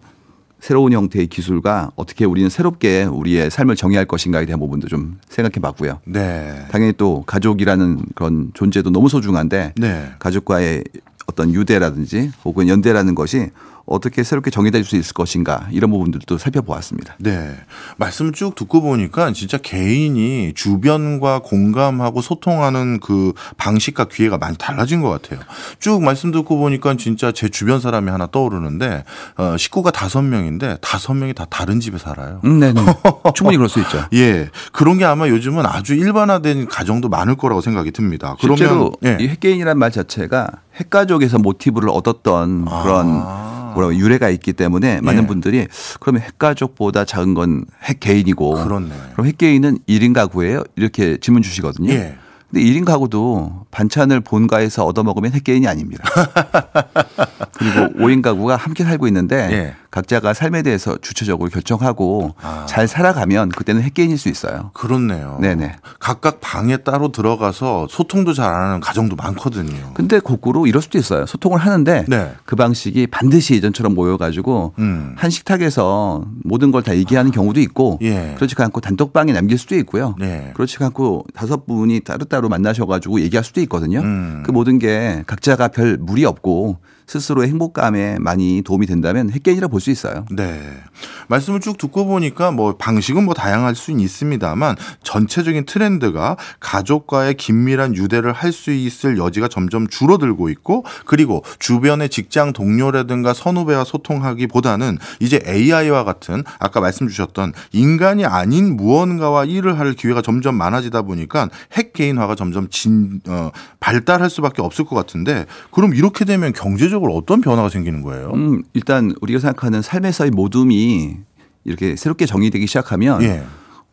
새로운 형태의 기술과 어떻게 우리는 새롭게 우리의 삶을 정의할 것인가에 대한 부분도 좀 생각해 봤고요. 네. 당연히 또 가족이라는 그런 존재도 너무 소중한데 네. 가족과의 어떤 유대라든지 혹은 연대라는 것이 어떻게 새롭게 정의될 수 있을 것인가 이런 부분들도 살펴보았습니다. 네. 말씀 쭉 듣고 보니까 진짜 개인이 주변과 공감하고 소통하는 그 방식과 기회가 많이 달라진 것 같아요. 쭉 말씀 듣고 보니까 진짜 제 주변 사람이 하나 떠오르는데 어, 식구가 다섯 명인데 다섯 명이 다 다른 집에 살아요. 음, 네 <laughs> 충분히 그럴 수 있죠. 예. 그런 게 아마 요즘은 아주 일반화된 가정도 많을 거라고 생각이 듭니다. 그러면 실제로 예. 이 핵개인이란 말 자체가 핵가족에서 모티브를 얻었던 그런 아. 뭐라고 유래가 있기 때문에 많은 예. 분들이 그러면 핵가족보다 작은 건 핵개인이고 그렇네. 그럼 핵개인은 1인 가구예요? 이렇게 질문 주시거든요. 예. 근데 1인 가구도 반찬을 본가에서 얻어먹으면 핵개인이 아닙니다. <laughs> 그리고 5인 가구가 함께 살고 있는데 예. 각자가 삶에 대해서 주체적으로 결정하고 아. 잘 살아가면 그때는 핵개인일 수 있어요. 그렇네요. 네네. 각각 방에 따로 들어가서 소통도 잘 안 하는 가정도 많거든요. 근데 거꾸로 이럴 수도 있어요. 소통을 하는데 네. 그 방식이 반드시 예전처럼 모여가지고 음. 한 식탁에서 모든 걸 다 얘기하는 아. 경우도 있고 예. 그렇지 않고 단톡방에 남길 수도 있고요. 예. 그렇지 않고 다섯 분이 따로따로 만나셔가지고 얘기할 수도 있거든요. 음. 그 모든 게 각자가 별 무리 없고 스스로의 행복감에 많이 도움이 된다면 핵개인이라 볼 수 있어요. 네. 말씀을 쭉 듣고 보니까 뭐 방식은 뭐 다양할 수 있습니다만 전체적인 트렌드가 가족과의 긴밀한 유대를 할 수 있을 여지가 점점 줄어들고 있고 그리고 주변의 직장 동료라든가 선후배와 소통하기보다는 이제 AI와 같은 아까 말씀 주셨던 인간이 아닌 무언가와 일을 할 기회가 점점 많아지다 보니까 핵 개인화가 점점 진, 어, 발달할 수밖에 없을 것 같은데 그럼 이렇게 되면 경제적 구조적으로 어떤 변화가 생기는 거예요? 음, 일단 우리가 생각하는 삶에서의 모둠이 이렇게 새롭게 정의되기 시작하면 예.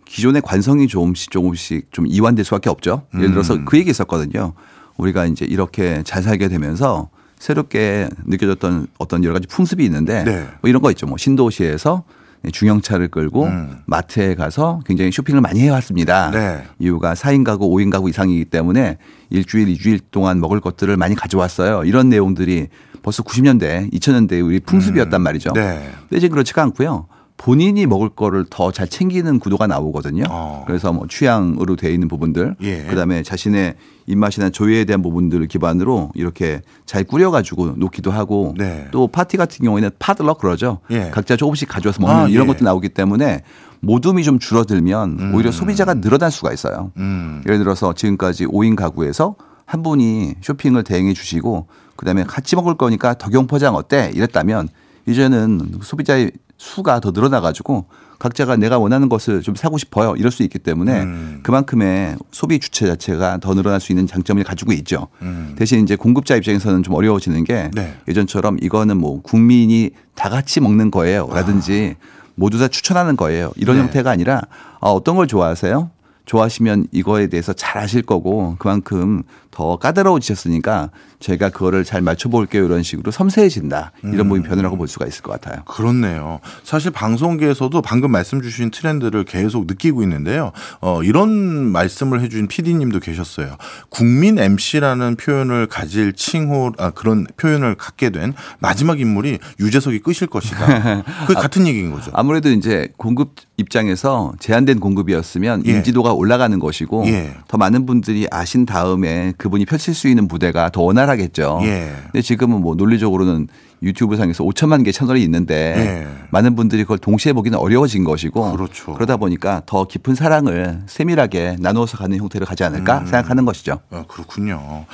기존의 관성이 조금씩 조금씩 좀 이완될 수밖에 없죠. 예를 음. 들어서 음. 그 얘기 있었거든요. 우리가 이제 이렇게 잘 살게 되면서 새롭게 느껴졌던 어떤 여러 가지 풍습이 있는데 네. 뭐 이런 거 있죠. 뭐 신도시에서 중형차를 끌고 음. 마트에 가서 굉장히 쇼핑을 많이 해왔습니다. 네. 이유가 4인 가구, 5인 가구 이상이기 때문에 일주일, 이주일 동안 먹을 것들을 많이 가져왔어요. 이런 내용들이 벌써 90년대, 2000년대 우리 풍습이었단 음, 말이죠. 네. 근데 이제 그렇지가 않고요. 본인이 먹을 거를 더 잘 챙기는 구도가 나오거든요. 어. 그래서 뭐 취향으로 되어 있는 부분들, 예. 그다음에 자신의 입맛이나 조예에 대한 부분들을 기반으로 이렇게 잘 꾸려가지고 놓기도 하고 네. 또 파티 같은 경우에는 파들럭 그러죠. 예. 각자 조금씩 가져와서 먹는 아, 이런 예. 것도 나오기 때문에 모둠이 좀 줄어들면 음. 오히려 소비자가 늘어날 수가 있어요. 음. 예를 들어서 지금까지 5인 가구에서 한 분이 쇼핑을 대행해 주시고 그다음에 같이 먹을 거니까 덕용 포장 어때? 이랬다면 이제는 소비자의 수가 더 늘어나 가지고 각자가 내가 원하는 것을 좀 사고 싶어요. 이럴 수 있기 때문에 음. 그만큼의 소비 주체 자체가 더 늘어날 수 있는 장점을 가지고 있죠. 음. 대신 이제 공급자 입장에서는 좀 어려워지는 게 네. 예전처럼 이거는 뭐 국민이 다 같이 먹는 거예요. 라든지 아. 모두 다 추천하는 거예요. 이런 네. 형태가 아니라 아, 어떤 걸 좋아하세요? 좋아하시면 이거에 대해서 잘 아실 거고 그만큼 더 까다로워지셨으니까 제가 그거를 잘 맞춰볼게요 이런 식으로 섬세해진다 이런 모이 음. 변화라고 볼 수가 있을 것 같아요. 그렇네요. 사실 방송계에서도 방금 말씀 주신 트렌드를 계속 느끼고 있는데요. 어, 이런 말씀을 해주신 PD님도 계셨어요. 국민 MC라는 표현을 가질 칭호 아, 그런 표현을 갖게 된 마지막 인물이 유재석이 끄실 것이다. <laughs> 그 같은 아, 얘기인 거죠. 아무래도 이제 공급 입장에서 제한된 공급이었으면 예. 인지도가 올라가는 것이고 예. 더 많은 분들이 아신 다음에 그분이 펼칠 수 있는 무대가 더 원활하겠죠. 예. 근데 지금은 뭐 논리적으로는 유튜브 상에서 5천만 개 채널이 있는데 예. 많은 분들이 그걸 동시에 보기는 어려워진 것이고 그렇죠. 그러다 보니까 더 깊은 사랑을 세밀하게 나누어서 가는 형태를 가지 않을까 음. 생각하는 것이죠. 아, 그렇군요.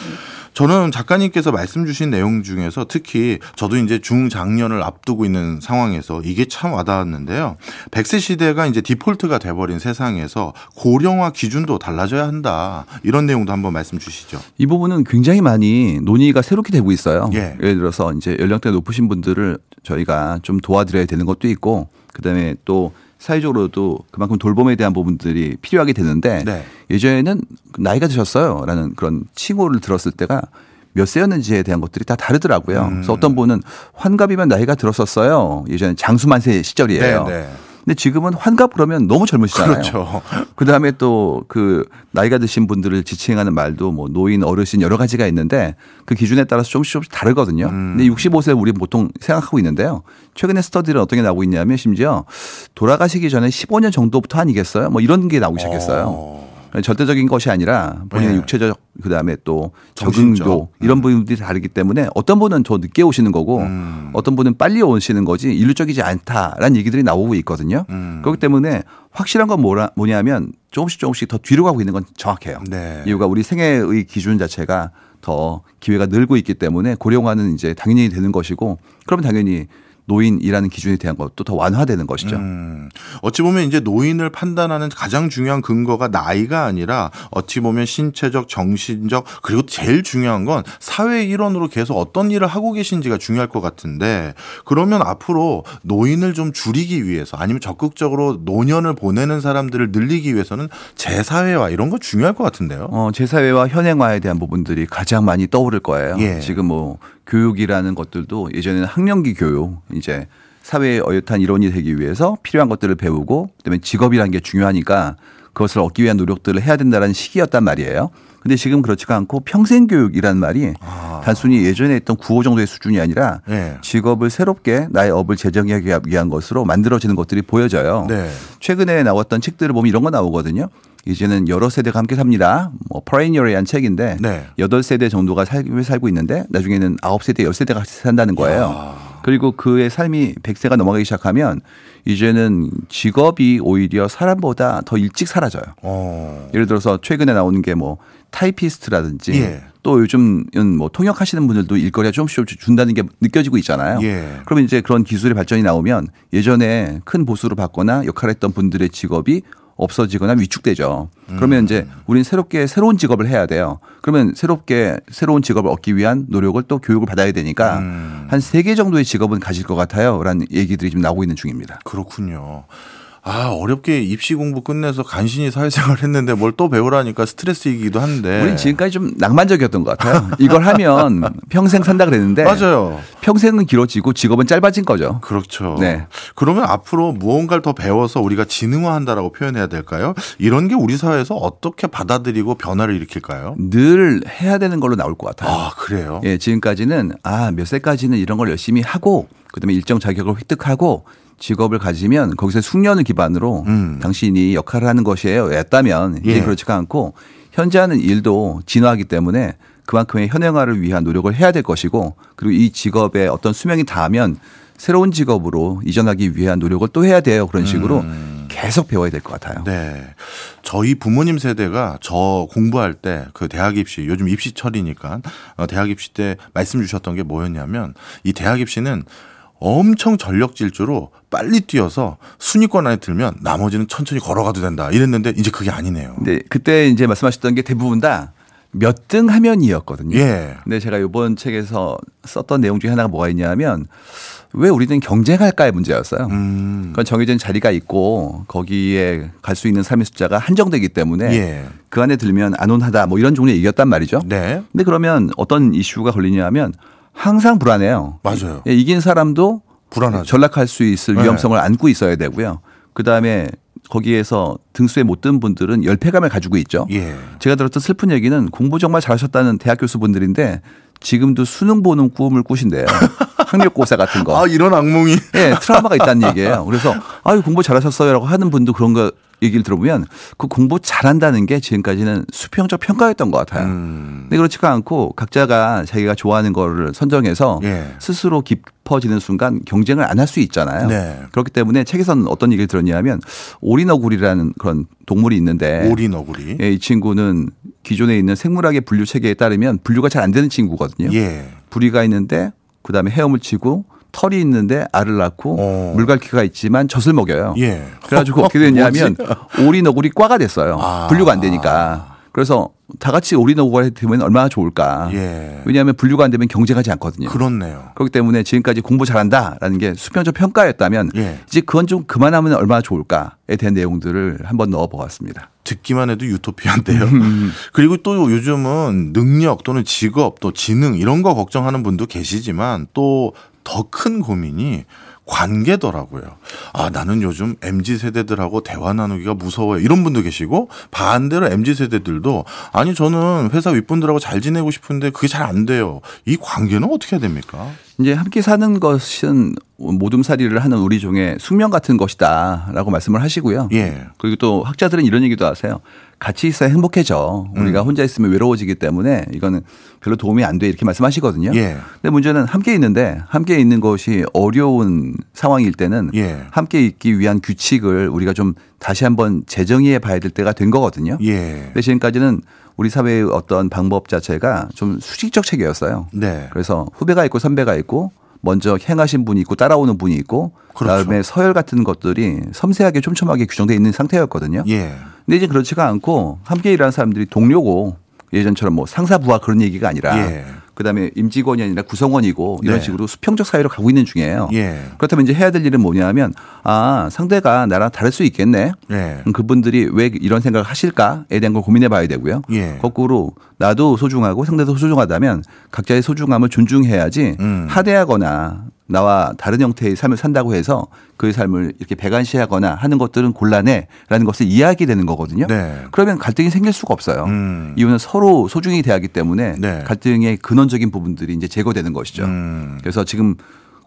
저는 작가님께서 말씀 주신 내용 중에서 특히 저도 이제 중장년을 앞두고 있는 상황에서 이게 참 와닿았는데요. 1 0 0세 시대가 이제 디폴트가 돼버린 세상에서 고령화 기준도 달라져야 한다. 이런 내용도 한번 말씀 주시죠. 이 부분은 굉장히 많이 논의가 새롭게 되고 있어요. 예. 예를 들어서 이제 연령대 높으신 분들을 저희가 좀 도와드려야 되는 것도 있고 그다음에 또 사회적으로도 그만큼 돌봄에 대한 부분들이 필요하게 되는데 네. 예전에는 나이가 드셨어요라는 그런 칭호를 들었을 때가 몇 세였는지에 대한 것들이 다 다르더라고요. 음. 그래서 어떤 분은 환갑이면 나이가 들었었어요. 예전에 장수만세 시절이에요. 네, 네. 근데 지금은 환갑 그러면 너무 젊으시잖아요. 그렇죠. <laughs> 그다음에 또 그 나이가 드신 분들을 지칭하는 말도 뭐 노인, 어르신 여러 가지가 있는데 그 기준에 따라서 조금씩 조금씩 다르거든요. 음. 근데 65세 우리 보통 생각하고 있는데요. 최근에 스터디는 어떻게 나오고 있냐면 심지어 돌아가시기 전에 15년 정도부터 아니겠어요? 뭐 이런 게 나오기 시작했어요. 어. 절대적인 것이 아니라 본인의 네. 육체적 그다음에 또 정신적. 응도 이런 음. 부분들이 다르기 때문에 어떤 분은 더 늦게 오시는 거고 음. 어떤 분은 빨리 오시는 거지 인류적이지 않다라는 얘기들이 나오고 있거든요. 음. 그렇기 때문에 확실한 건 뭐라, 뭐냐면 조금씩 조금씩 더 뒤로 가고 있는 건 정확해요. 네. 이유가 우리 생애의 기준 자체가 더 기회가 늘고 있기 때문에 고령화는 이제 당연히 되는 것이고 그러면 당연히 노인이라는 기준에 대한 것도 더 완화되는 것이죠. 음, 어찌 보면 이제 노인을 판단하는 가장 중요한 근거가 나이가 아니라 어찌 보면 신체적, 정신적 그리고 제일 중요한 건 사회 일원으로 계속 어떤 일을 하고 계신지가 중요할 것 같은데 그러면 앞으로 노인을 좀 줄이기 위해서 아니면 적극적으로 노년을 보내는 사람들을 늘리기 위해서는 재사회화 이런 거 중요할 것 같은데요. 어, 재사회화 현행화에 대한 부분들이 가장 많이 떠오를 거예요. 예. 지금 뭐 교육이라는 것들도 예전에는 학령기 교육 이제 사회의 어엿한 이론이 되기 위해서 필요한 것들을 배우고 그다음에 직업이라는 게 중요하니까 그것을 얻기 위한 노력들을 해야 된다라는 시기였단 말이에요. 근데 지금 그렇지가 않고 평생 교육이란 말이 아. 단순히 예전에 했던 구호 정도의 수준이 아니라 네. 직업을 새롭게 나의 업을 재정하기 위한 것으로 만들어지는 것들이 보여져요. 네. 최근에 나왔던 책들을 보면 이런 거 나오거든요. 이제는 여러 세대가 함께 삽니다. 뭐 프라이너리한 책인데 네. 여덟 세대 정도가 삶을 살고 있는데 나중에는 아홉 세대, 열 세대가 같이 산다는 거예요. 야. 그리고 그의 삶이 100세가 넘어가기 시작하면 이제는 직업이 오히려 사람보다 더 일찍 사라져요. 오. 어. 예를 들어서 최근에 나오는 게뭐 타이피스트라든지 예. 또 요즘은 뭐 통역하시는 분들도 일거리가 조금씩 조씩 준다는 게 느껴지고 있잖아요. 예. 그러면 이제 그런 기술의 발전이 나오면 예전에 큰 보수를 받거나 역할 했던 분들의 직업이 없어지거나 위축되죠. 그러면 음. 이제 우린 새롭게 새로운 직업을 해야 돼요. 그러면 새롭게 새로운 직업을 얻기 위한 노력을 또 교육을 받아야 되니까 음. 한세 개 정도의 직업은 가질 것 같아요. 라는 얘기들이 지금 나오고 있는 중입니다. 그렇군요. 아 어렵게 입시 공부 끝내서 간신히 사회생활 했는데 뭘 또 배우라니까 스트레스이기도 한데 우리 지금까지 좀 낭만적이었던 것 같아요. 이걸 하면 <laughs> 평생 산다 그랬는데 맞아요. 평생은 길어지고 직업은 짧아진 거죠. 그렇죠. 네. 그러면 앞으로 무언가를 더 배워서 우리가 지능화한다라고 표현해야 될까요? 이런 게 우리 사회에서 어떻게 받아들이고 변화를 일으킬까요? 늘 해야 되는 걸로 나올 것 같아요. 아 그래요? 예 지금까지는 아 몇 세까지는 이런 걸 열심히 하고 그다음에 일정 자격을 획득하고 직업을 가지면 거기서 숙련을 기반으로 음. 당신이 역할을 하는 것이에요. 했다면 이제 예. 그렇지가 않고 현재 하는 일도 진화하기 때문에 그만큼의 현행화를 위한 노력을 해야 될 것이고 그리고 이직업에 어떤 수명이 닿으면 새로운 직업으로 이전하기 위한 노력을 또 해야 돼요. 그런 식으로 음. 계속 배워야 될 것 같아요. 네. 저희 부모님 세대가 저 공부할 때 그 대학 입시 요즘 입시철이니까 어, 대학 입시 때 말씀 주셨던 게 뭐였냐면 이 대학 입시는 엄청 전력 질주로 빨리 뛰어서 순위권 안에 들면 나머지는 천천히 걸어가도 된다 이랬는데 이제 그게 아니네요. 네, 그때 이제 말씀하셨던 게 대부분 다 몇 등 하면이었거든요. 예. 근데 제가 이번 책에서 썼던 내용 중에 하나가 뭐가 있냐면 왜 우리는 경쟁할까의 문제였어요. 음. 그건 정해진 자리가 있고 거기에 갈 수 있는 삶의 숫자가 한정되기 때문에 예. 그 안에 들면 안온하다 뭐 이런 종류의 얘기였단 말이죠. 네. 근데 그러면 어떤 이슈가 걸리냐 하면 항상 불안해요. 맞아요. 예, 이긴 사람도 불안하죠. 전락할 수 있을 네. 위험성을 네. 안고 있어야 되고요. 그다음에 거기에서 등수에 못 든 분들은 열패감을 가지고 있죠. 예. 제가 들었던 슬픈 얘기는 공부 정말 잘하셨다는 대학 교수분들인데 지금도 수능 보는 꿈을 꾸신대요. <laughs> 학력고사 같은 거. 아 이런 악몽이. 예, 네, 트라우마가 있다는 얘기예요. 그래서 아유 공부 잘하셨어요라고 하는 분도 그런 거 얘기를 들어보면 그 공부 잘한다는 게 지금까지는 수평적 평가였던 것 같아요. 음. 근데 그렇지가 않고 각자가 자기가 좋아하는 거를 선정해서 예. 스스로 깊어지는 순간 경쟁을 안 할 수 있잖아요. 네. 그렇기 때문에 책에서는 어떤 얘기를 들었냐면 오리너구리라는 그런 동물이 있는데 오리너구리. 예, 이 친구는 기존에 있는 생물학의 분류 체계에 따르면 분류가 잘 안 되는 친구거든요. 예. 부리가 있는데 그다음에 헤엄을 치고 털이 있는데 알을 낳고 어. 물갈퀴가 있지만 젖을 먹여요. 예. 그래가지고 어떻게 됐냐면 <laughs> 오리 너구리 과가 됐어요. 아. 분류가 안 되니까. 그래서 다 같이 오리 너구리가 되면 얼마나 좋을까. 예. 왜냐하면 분류가 안 되면 경쟁하지 않거든요. 그렇네요. 그렇기 때문에 지금까지 공부 잘한다라는 게 수평적 평가였다면 예. 이제 그건 좀 그만하면 얼마나 좋을까에 대한 내용들을 한번 넣어보았습니다. 듣기만 해도 유토피아인데요. 음. <laughs> 그리고 또 요즘은 능력 또는 직업 또 지능 이런 거 걱정하는 분도 계시지만 또 더큰 고민이 관계더라고요. 아, 나는 요즘 MZ 세대들하고 대화 나누기가 무서워요. 이런 분도 계시고 반대로 MZ 세대들도 아니 저는 회사 윗분들하고 잘 지내고 싶은데 그게 잘 안 돼요. 이 관계는 어떻게 해야 됩니까? 이제 함께 사는 것은 모둠살이를 하는 우리 종의 숙명 같은 것이다라고 말씀을 하시고요. 예. 그리고 또 학자들은 이런 얘기도 하세요. 같이 있어야 행복해져. 우리가 음. 혼자 있으면 외로워지기 때문에 이거는 별로 도움이 안 돼 이렇게 말씀하시거든요. 예. 근데 문제는 함께 있는데 함께 있는 것이 어려운 상황일 때는 예. 함께 있기 위한 규칙을 우리가 좀 다시 한번 재정의해 봐야 될 때가 된 거거든요. 예. 근데 지금까지는 우리 사회의 어떤 방법 자체가 좀 수직적 체계였어요. 네. 그래서 후배가 있고 선배가 있고 먼저 행하신 분이 있고 따라오는 분이 있고 그렇죠. 그다음에 서열 같은 것들이 섬세하게 촘촘하게 규정돼 있는 상태였거든요. 예. 근데 이제 그렇지가 않고 함께 일하는 사람들이 동료고 예전처럼 뭐 상사부하 그런 얘기가 아니라 예. 그다음에 임직원이 아니라 구성원이고 이런 네. 식으로 수평적 사회로 가고 있는 중이에요. 예. 그렇다면 이제 해야 될 일은 뭐냐면 하아 상대가 나랑 다를 수 있겠네. 예. 그분들이 왜 이런 생각을 하실까에 대한 걸 고민해봐야 되고요. 예. 거꾸로 나도 소중하고 상대도 소중하다면 각자의 소중함을 존중해야지 음. 하대하거나 나와 다른 형태의 삶을 산다고 해서 그의 삶을 이렇게 배관시하거나 하는 것들은 곤란해라는 것을 이야기 되는 거거든요. 네. 그러면 갈등이 생길 수가 없어요. 음. 이유는 서로 소중히 대하기 때문에 네. 갈등의 근원적인 부분들이 이제 제거되는 것이죠. 음. 그래서 지금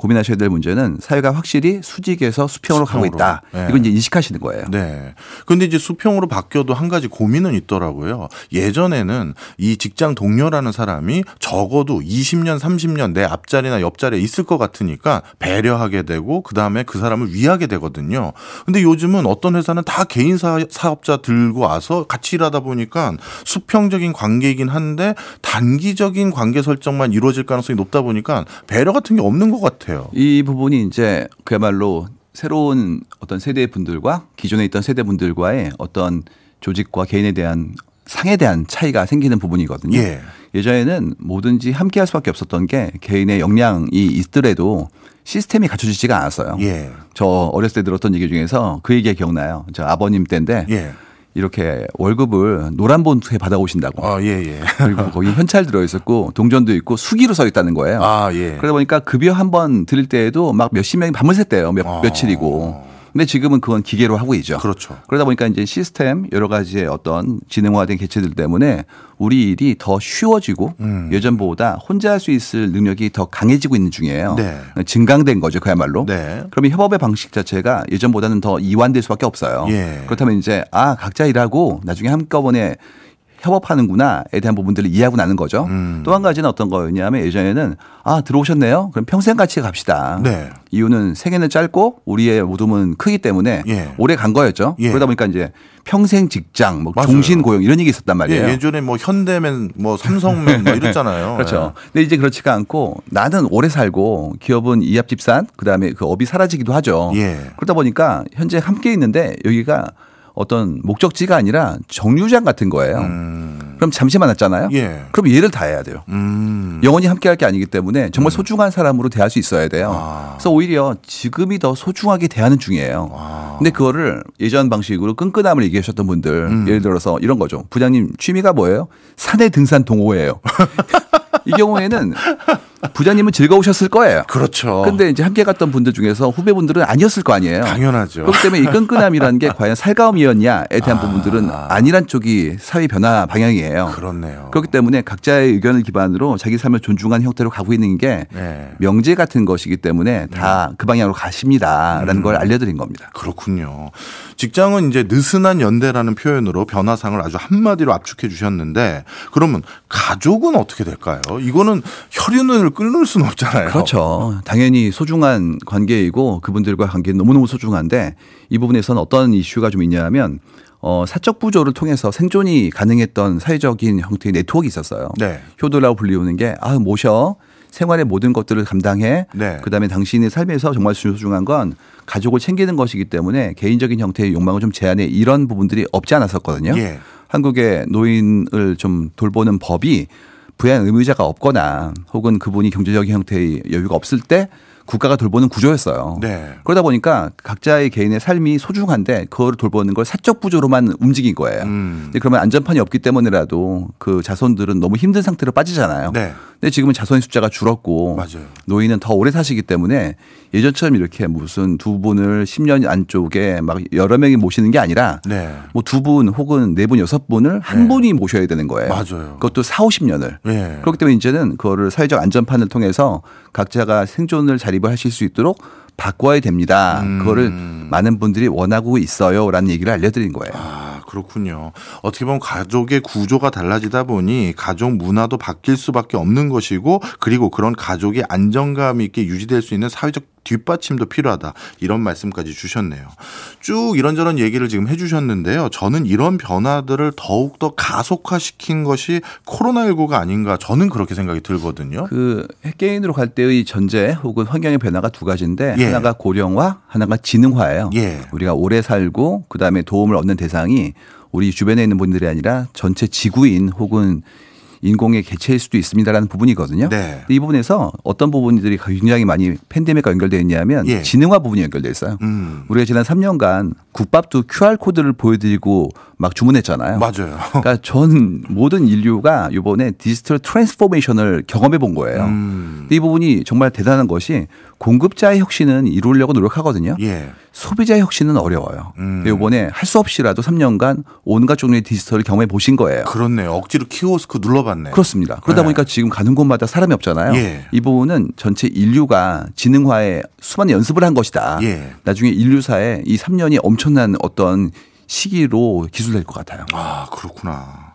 고민하셔야 될 문제는 사회가 확실히 수직에서 수평으로, 수평으로. 가고 있다. 네. 이건 이제 인식하시는 거예요. 네. 그런데 이제 수평으로 바뀌어도 한 가지 고민은 있더라고요. 예전에는 이 직장 동료라는 사람이 적어도 20년, 30년 내 앞자리나 옆자리에 있을 것 같으니까 배려하게 되고 그 다음에 그 사람을 위하게 되거든요. 근데 요즘은 어떤 회사는 다 개인 사업자 들고 와서 같이 일하다 보니까 수평적인 관계이긴 한데 단기적인 관계 설정만 이루어질 가능성이 높다 보니까 배려 같은 게 없는 것 같아요. 같아요. 이 부분이 이제 그야말로 새로운 어떤 세대 분들과 기존에 있던 세대 분들과의 어떤 조직과 개인에 대한 상에 대한 차이가 생기는 부분이거든요. 예. 예전에는 뭐든지 함께 할 수밖에 없었던 게 개인의 역량이 있더라도 시스템이 갖춰지지가 않았어요. 예. 저 어렸을 때 들었던 얘기 중에서 그 얘기가 기억나요. 저 아버님 때인데 예. 이렇게 월급을 노란 봉투에 받아오신다고. 아, 예, 예. <laughs> 그리고 거기 현찰 들어있었고 동전도 있고 수기로 써 있다는 거예요. 아, 예. 그러다 보니까 급여 한 번 드릴 때에도 막 몇십 명이 밤을 샜대요. 몇, 아. 며칠이고. 근데 지금은 그건 기계로 하고 있죠. 그렇죠. 그러다 보니까 이제 시스템 여러 가지의 어떤 지능화된 개체들 때문에 우리 일이 더 쉬워지고 음. 예전보다 혼자 할 수 있을 능력이 더 강해지고 있는 중이에요. 네. 증강된 거죠, 그야말로. 네. 그러면 협업의 방식 자체가 예전보다는 더 이완될 수밖에 없어요. 예. 그렇다면 이제 아 각자 일하고 나중에 한꺼번에 협업하는구나에 대한 부분들을 이해하고 나는 거죠. 음. 또한 가지는 어떤 거였냐면 예전에는 아 들어오셨네요. 그럼 평생 같이 갑시다. 네. 이유는 세계는 짧고 우리의 모둠은 크기 때문에 예. 오래 간 거였죠. 예. 그러다 보니까 이제 평생 직장, 뭐 종신 고용 이런 얘기 있었단 예, 말이에요. 예, 전에뭐 현대맨, 뭐 삼성맨 뭐 이랬잖아요. <laughs> 그렇죠. 예. 근데 이제 그렇지가 않고 나는 오래 살고 기업은 이합집산 그다음에 그 업이 사라지기도 하죠. 예. 그러다 보니까 현재 함께 있는데 여기가 어떤 목적지가 아니라 정류장 같은 거예요. 음. 그럼 잠시 만났잖아요. 예. 그럼 예를 다해야 돼요. 음. 영원히 함께할 게 아니기 때문에 정말 음. 소중한 사람으로 대할 수 있어야 돼요. 아. 그래서 오히려 지금이 더 소중하게 대하는 중이에요. 아. 근데 그거를 예전 방식으로 끈끈함을 얘기하셨던 분들 음. 예를 들어서 이런 거죠. 부장님 취미가 뭐예요? 산에 등산 동호회예요. <laughs> <laughs> 이 경우에는 부자님은 즐거우셨을 거예요. 그렇죠. 근데 이제 함께 갔던 분들 중에서 후배분들은 아니었을 거 아니에요. 당연하죠. 그렇기 때문에 이 끈끈함이라는 게 <laughs> 과연 살가움이었냐에 대한 아. 부분들은 아니란 쪽이 사회 변화 방향이에요. 그렇네요. 그렇기 때문에 각자의 의견을 기반으로 자기 삶을 존중하는 형태로 가고 있는 게 네. 명제 같은 것이기 때문에 다그 네. 방향으로 가십니다라는 음. 걸 알려드린 겁니다. 그렇군요. 직장은 이제 느슨한 연대라는 표현으로 변화상을 아주 한마디로 압축해 주셨는데 그러면 가족은 어떻게 될까요? 이거는 혈연을 끊을 수는 없잖아요. 그렇죠. 어, 당연히 소중한 관계이고 그분들과 관계는 너무너무 소중한데 이 부분에서는 어떤 이슈가 좀 있냐면 어, 사적 부조를 통해서 생존이 가능했던 사회적인 형태의 네트워크가 있었어요. 네. 효도라고 불리우는 게 아, 모셔. 생활의 모든 것들을 감당해. 네. 그다음에 당신의 삶에서 정말 소중한 건 가족을 챙기는 것이기 때문에 개인적인 형태의 욕망을 좀 제한해 이런 부분들이 없지 않았었거든요. 예. 한국의 노인을 좀 돌보는 법이 부양 의무자가 없거나 혹은 그분이 경제적인 형태의 여유가 없을 때 국가가 돌보는 구조였어요. 네. 그러다 보니까 각자의 개인의 삶이 소중한데 그걸 돌보는 걸 사적 구조로만 움직인 거예요. 음. 그러면 안전판이 없기 때문이라도그 자손들은 너무 힘든 상태로 빠지잖아요. 네. 근데 지금은 자손 숫자가 줄었고 맞아요. 노인은 더 오래 사시기 때문에 예전처럼 이렇게 무슨 두 분을 10년 안쪽에 막 여러 명이 모시는 게 아니라 네. 뭐두 분 혹은 네 분, 여섯 분을 한 네. 분이 모셔야 되는 거예요. 맞아요. 그것도 4, 50년을. 네. 그렇기 때문에 이제는 그거를 사회적 안전판을 통해서 각자가 생존을 자립을 하실 수 있도록 바꿔야 됩니다. 음. 그거를 많은 분들이 원하고 있어요라는 얘기를 알려드린 거예요. 아. 그렇군요. 어떻게 보면 가족의 구조가 달라지다 보니 가족 문화도 바뀔 수밖에 없는 것이고 그리고 그런 가족이 안정감 있게 유지될 수 있는 사회적 뒷받침도 필요하다. 이런 말씀까지 주셨네요. 쭉 이런저런 얘기를 지금 해주셨는데요. 저는 이런 변화들을 더욱더 가속화시킨 것이 코로나19가 아닌가 저는 그렇게 생각이 들거든요. 그핵게임으로갈 때의 전제 혹은 환경의 변화가 두 가지인데 예. 하나가 고령화, 하나가 지능화예요. 예. 우리가 오래 살고 그다음에 도움을 얻는 대상이 우리 주변에 있는 분들이 아니라 전체 지구인 혹은 인공의 개체일 수도 있습니다라는 부분이거든요. 네. 이 부분에서 어떤 부분들이 굉장히 많이 팬데믹과 연결되어 있냐면 예. 지능화 부분이 연결돼 있어요. 음. 우리가 지난 3년간 국밥도 QR 코드를 보여드리고 막 주문했잖아요. 맞아요. <laughs> 그러니까 전 모든 인류가 이번에 디지털 트랜스포메이션을 경험해 본 거예요. 음. 이 부분이 정말 대단한 것이 공급자의 혁신은 이루려고 노력하거든요. 예. 소비자의 혁신은 어려워요. 음. 이번에 할 수 없이라도 3년간 온갖 종류의 디지털을 경험해 보신 거예요. 그렇네요. 억지로 키오스크 눌러봤네 그렇습니다. 그러다 네. 보니까 지금 가는 곳마다 사람이 없잖아요. 예. 이 부분은 전체 인류가 지능화에 수많은 연습을 한 것이다. 예. 나중에 인류사에 이 3년이 엄청난 어떤 시기로 기술될 것 같아요. 아 그렇구나.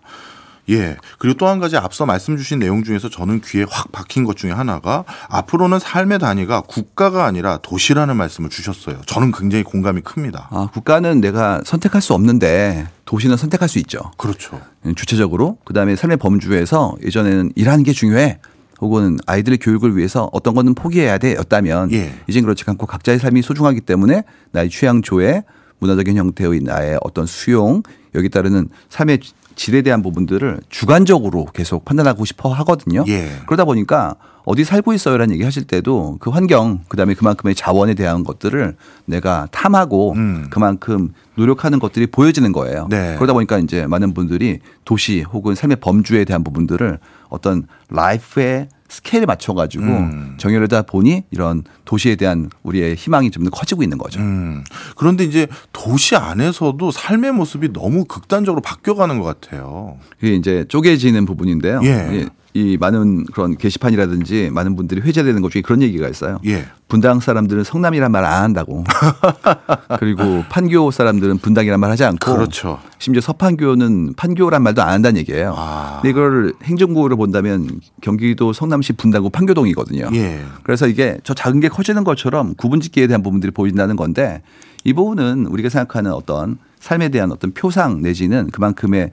예. 그리고 또 한 가지 앞서 말씀 주신 내용 중에서 저는 귀에 확 박힌 것 중에 하나가 앞으로는 삶의 단위가 국가가 아니라 도시라는 말씀을 주셨어요. 저는 굉장히 공감이 큽니다. 아, 국가는 내가 선택할 수 없는데 도시는 선택할 수 있죠. 그렇죠. 음, 주체적으로 그다음에 삶의 범주에서 예전에는 일하는 게 중요해. 혹은 아이들의 교육을 위해서 어떤 거는 포기해야 되었다면 예. 이젠 그렇지 않고 각자의 삶이 소중하기 때문에 나의 취향 조에 문화적인 형태의 나의 어떤 수용 여기 따르는 삶의 질에 대한 부분들을 주관적으로 계속 판단하고 싶어 하거든요. 예. 그러다 보니까 어디 살고 있어요라는 얘기 하실 때도 그 환경 그다음에 그만큼의 자원에 대한 것들을 내가 탐하고 음. 그만큼 노력하는 것들이 보여지는 거예요. 네. 그러다 보니까 이제 많은 분들이 도시 혹은 삶의 범주에 대한 부분들을 어떤 라이프의 스케일에 맞춰가지고 음. 정의를다 보니 이런 도시에 대한 우리의 희망이 좀 더 커지고 있는 거죠. 음. 그런데 이제 도시 안에서도 삶의 모습이 너무 극단적으로 바뀌어가는 것 같아요. 그게 이제 쪼개지는 부분인데요. 예. 예. 이 많은 그런 게시판이라든지 많은 분들이 회자되는 것 중에 그런 얘기가 있어요. 예. 분당 사람들은 성남이란 말안 한다고. <laughs> 그리고 판교 사람들은 분당이란 말 하지 않고. 그렇죠. 심지어 서판교는 판교란 말도 안 한다는 얘기예요. 아. 이걸 행정구를 본다면 경기도 성남시 분당구 판교동이거든요. 예. 그래서 이게 저 작은 게 커지는 것처럼 구분짓기에 대한 부분들이 보인다는 건데 이 부분은 우리가 생각하는 어떤 삶에 대한 어떤 표상 내지는 그만큼의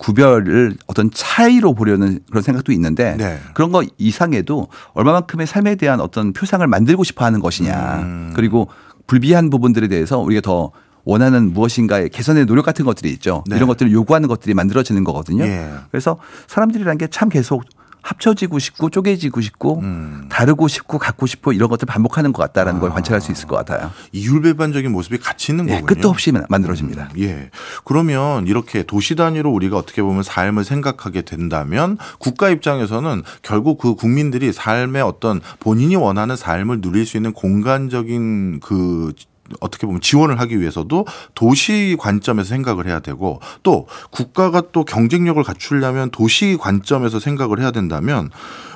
구별을 어떤 차이로 보려는 그런 생각도 있는데 네. 그런 거 이상에도 얼마만큼의 삶에 대한 어떤 표상을 만들고 싶어 하는 것이냐 음. 그리고 불비한 부분들에 대해서 우리가 더 원하는 무엇인가의 개선의 노력 같은 것들이 있죠. 네. 이런 것들을 요구하는 것들이 만들어지는 거거든요. 예. 그래서 사람들이란 게 참 계속 합쳐지고 싶고 쪼개지고 싶고 음. 다르고 싶고 갖고 싶어 이런 것들 반복하는 것 같다라는 아. 걸 관찰할 수 있을 것 같아요. 이율배반적인 모습이 같이 있는 예, 거군요. 끝도 없이 만들어집니다. 음. 예. 그러면 이렇게 도시 단위로 우리가 어떻게 보면 삶을 생각하게 된다면 국가 입장에서는 결국 그 국민들이 삶의 어떤 본인이 원하는 삶을 누릴 수 있는 공간적인 그 어떻게 보면 지원을 하기 위해서도 도시 관점에서 생각을 해야 되고 또 국가가 또 경쟁력을 갖추려면 도시 관점에서 생각을 해야 된다면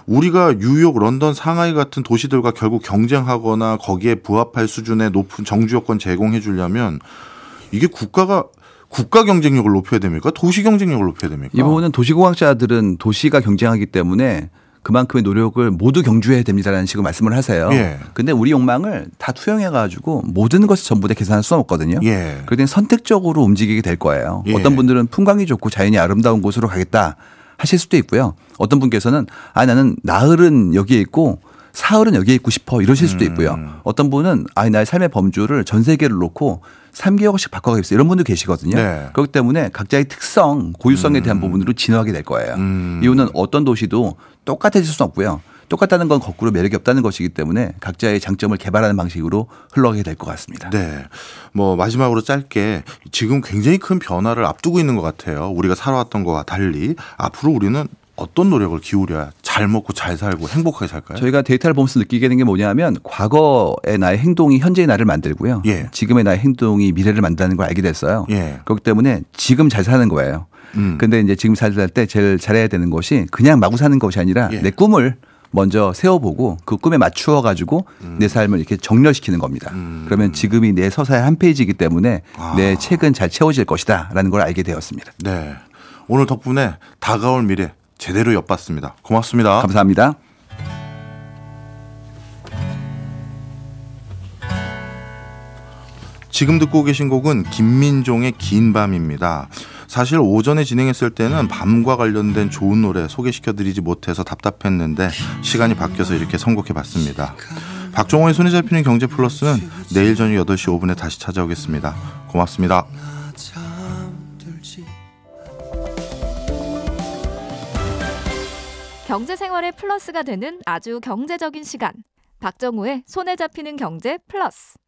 우리가 뉴욕, 런던, 상하이 같은 도시들과 결국 경쟁하거나 거기에 부합할 수준의 높은 정주 여건 제공해 주려면 이게 국가가 국가 경쟁력을 높여야 됩니까? 도시 경쟁력을 높여야 됩니까? 이 부분은 도시공학자들은 도시가 경쟁하기 때문에 그만큼의 노력을 모두 경주해야 됩니다라는 식으로 말씀을 하세요. 예. 근데 우리 욕망을 다 투영해 가지고 모든 것을 전부 다 계산할 수는 없거든요. 예. 그러니 선택적으로 움직이게 될 거예요. 예. 어떤 분들은 풍광이 좋고 자연이 아름다운 곳으로 가겠다 하실 수도 있고요. 어떤 분께서는 아 나는 나흘은 여기에 있고 사흘은 여기에 있고 싶어 이러실 수도 음. 있고요. 음. 어떤 분은 아 나의 삶의 범주를 전 세계를 놓고 3개월씩 바꿔가겠어요. 이런 분도 계시거든요. 네. 그렇기 때문에 각자의 특성, 고유성에 대한 음. 부분으로 진화하게 될 거예요. 음. 이유는 어떤 도시도 똑같아질 수는 없고요. 똑같다는 건 거꾸로 매력이 없다는 것이기 때문에 각자의 장점을 개발하는 방식으로 흘러가게 될 것 같습니다. 네. 뭐 마지막으로 짧게 지금 굉장히 큰 변화를 앞두고 있는 것 같아요. 우리가 살아왔던 것과 달리 앞으로 우리는 어떤 노력을 기울여야 잘 먹고 잘 살고 행복하게 살까요? 저희가 데이터를 보면서 느끼게 된게 뭐냐면 과거의 나의 행동이 현재의 나를 만들고요. 예. 지금의 나의 행동이 미래를 만든다는 걸 알게 됐어요. 예. 그렇기 때문에 지금 잘 사는 거예요. 음. 근데 이제 지금 잘살때 제일 잘해야 되는 것이 그냥 마구 사는 것이 아니라 예. 내 꿈을 먼저 세워보고 그 꿈에 맞추어 가지고 음. 내 삶을 이렇게 정렬시키는 겁니다. 음. 그러면 지금이 내 서사의 한 페이지이기 때문에 아. 내 책은 잘 채워질 것이다라는 걸 알게 되었습니다. 네. 오늘 덕분에 다가올 미래 제대로 엿봤습니다. 고맙습니다. 감사합니다. 지금 듣고 계신 곡은 김민종의 긴 밤입니다. 사실 오전에 진행했을 때는 밤과 관련된 좋은 노래 소개시켜드리지 못해서 답답했는데 시간이 바뀌어서 이렇게 선곡해봤습니다. 박종호의 손에 잡히는 경제 플러스는 내일 저녁 8시 5분에 다시 찾아오겠습니다. 고맙습니다. 경제 생활의 플러스가 되는 아주 경제적인 시간. 박정우의 손에 잡히는 경제 플러스.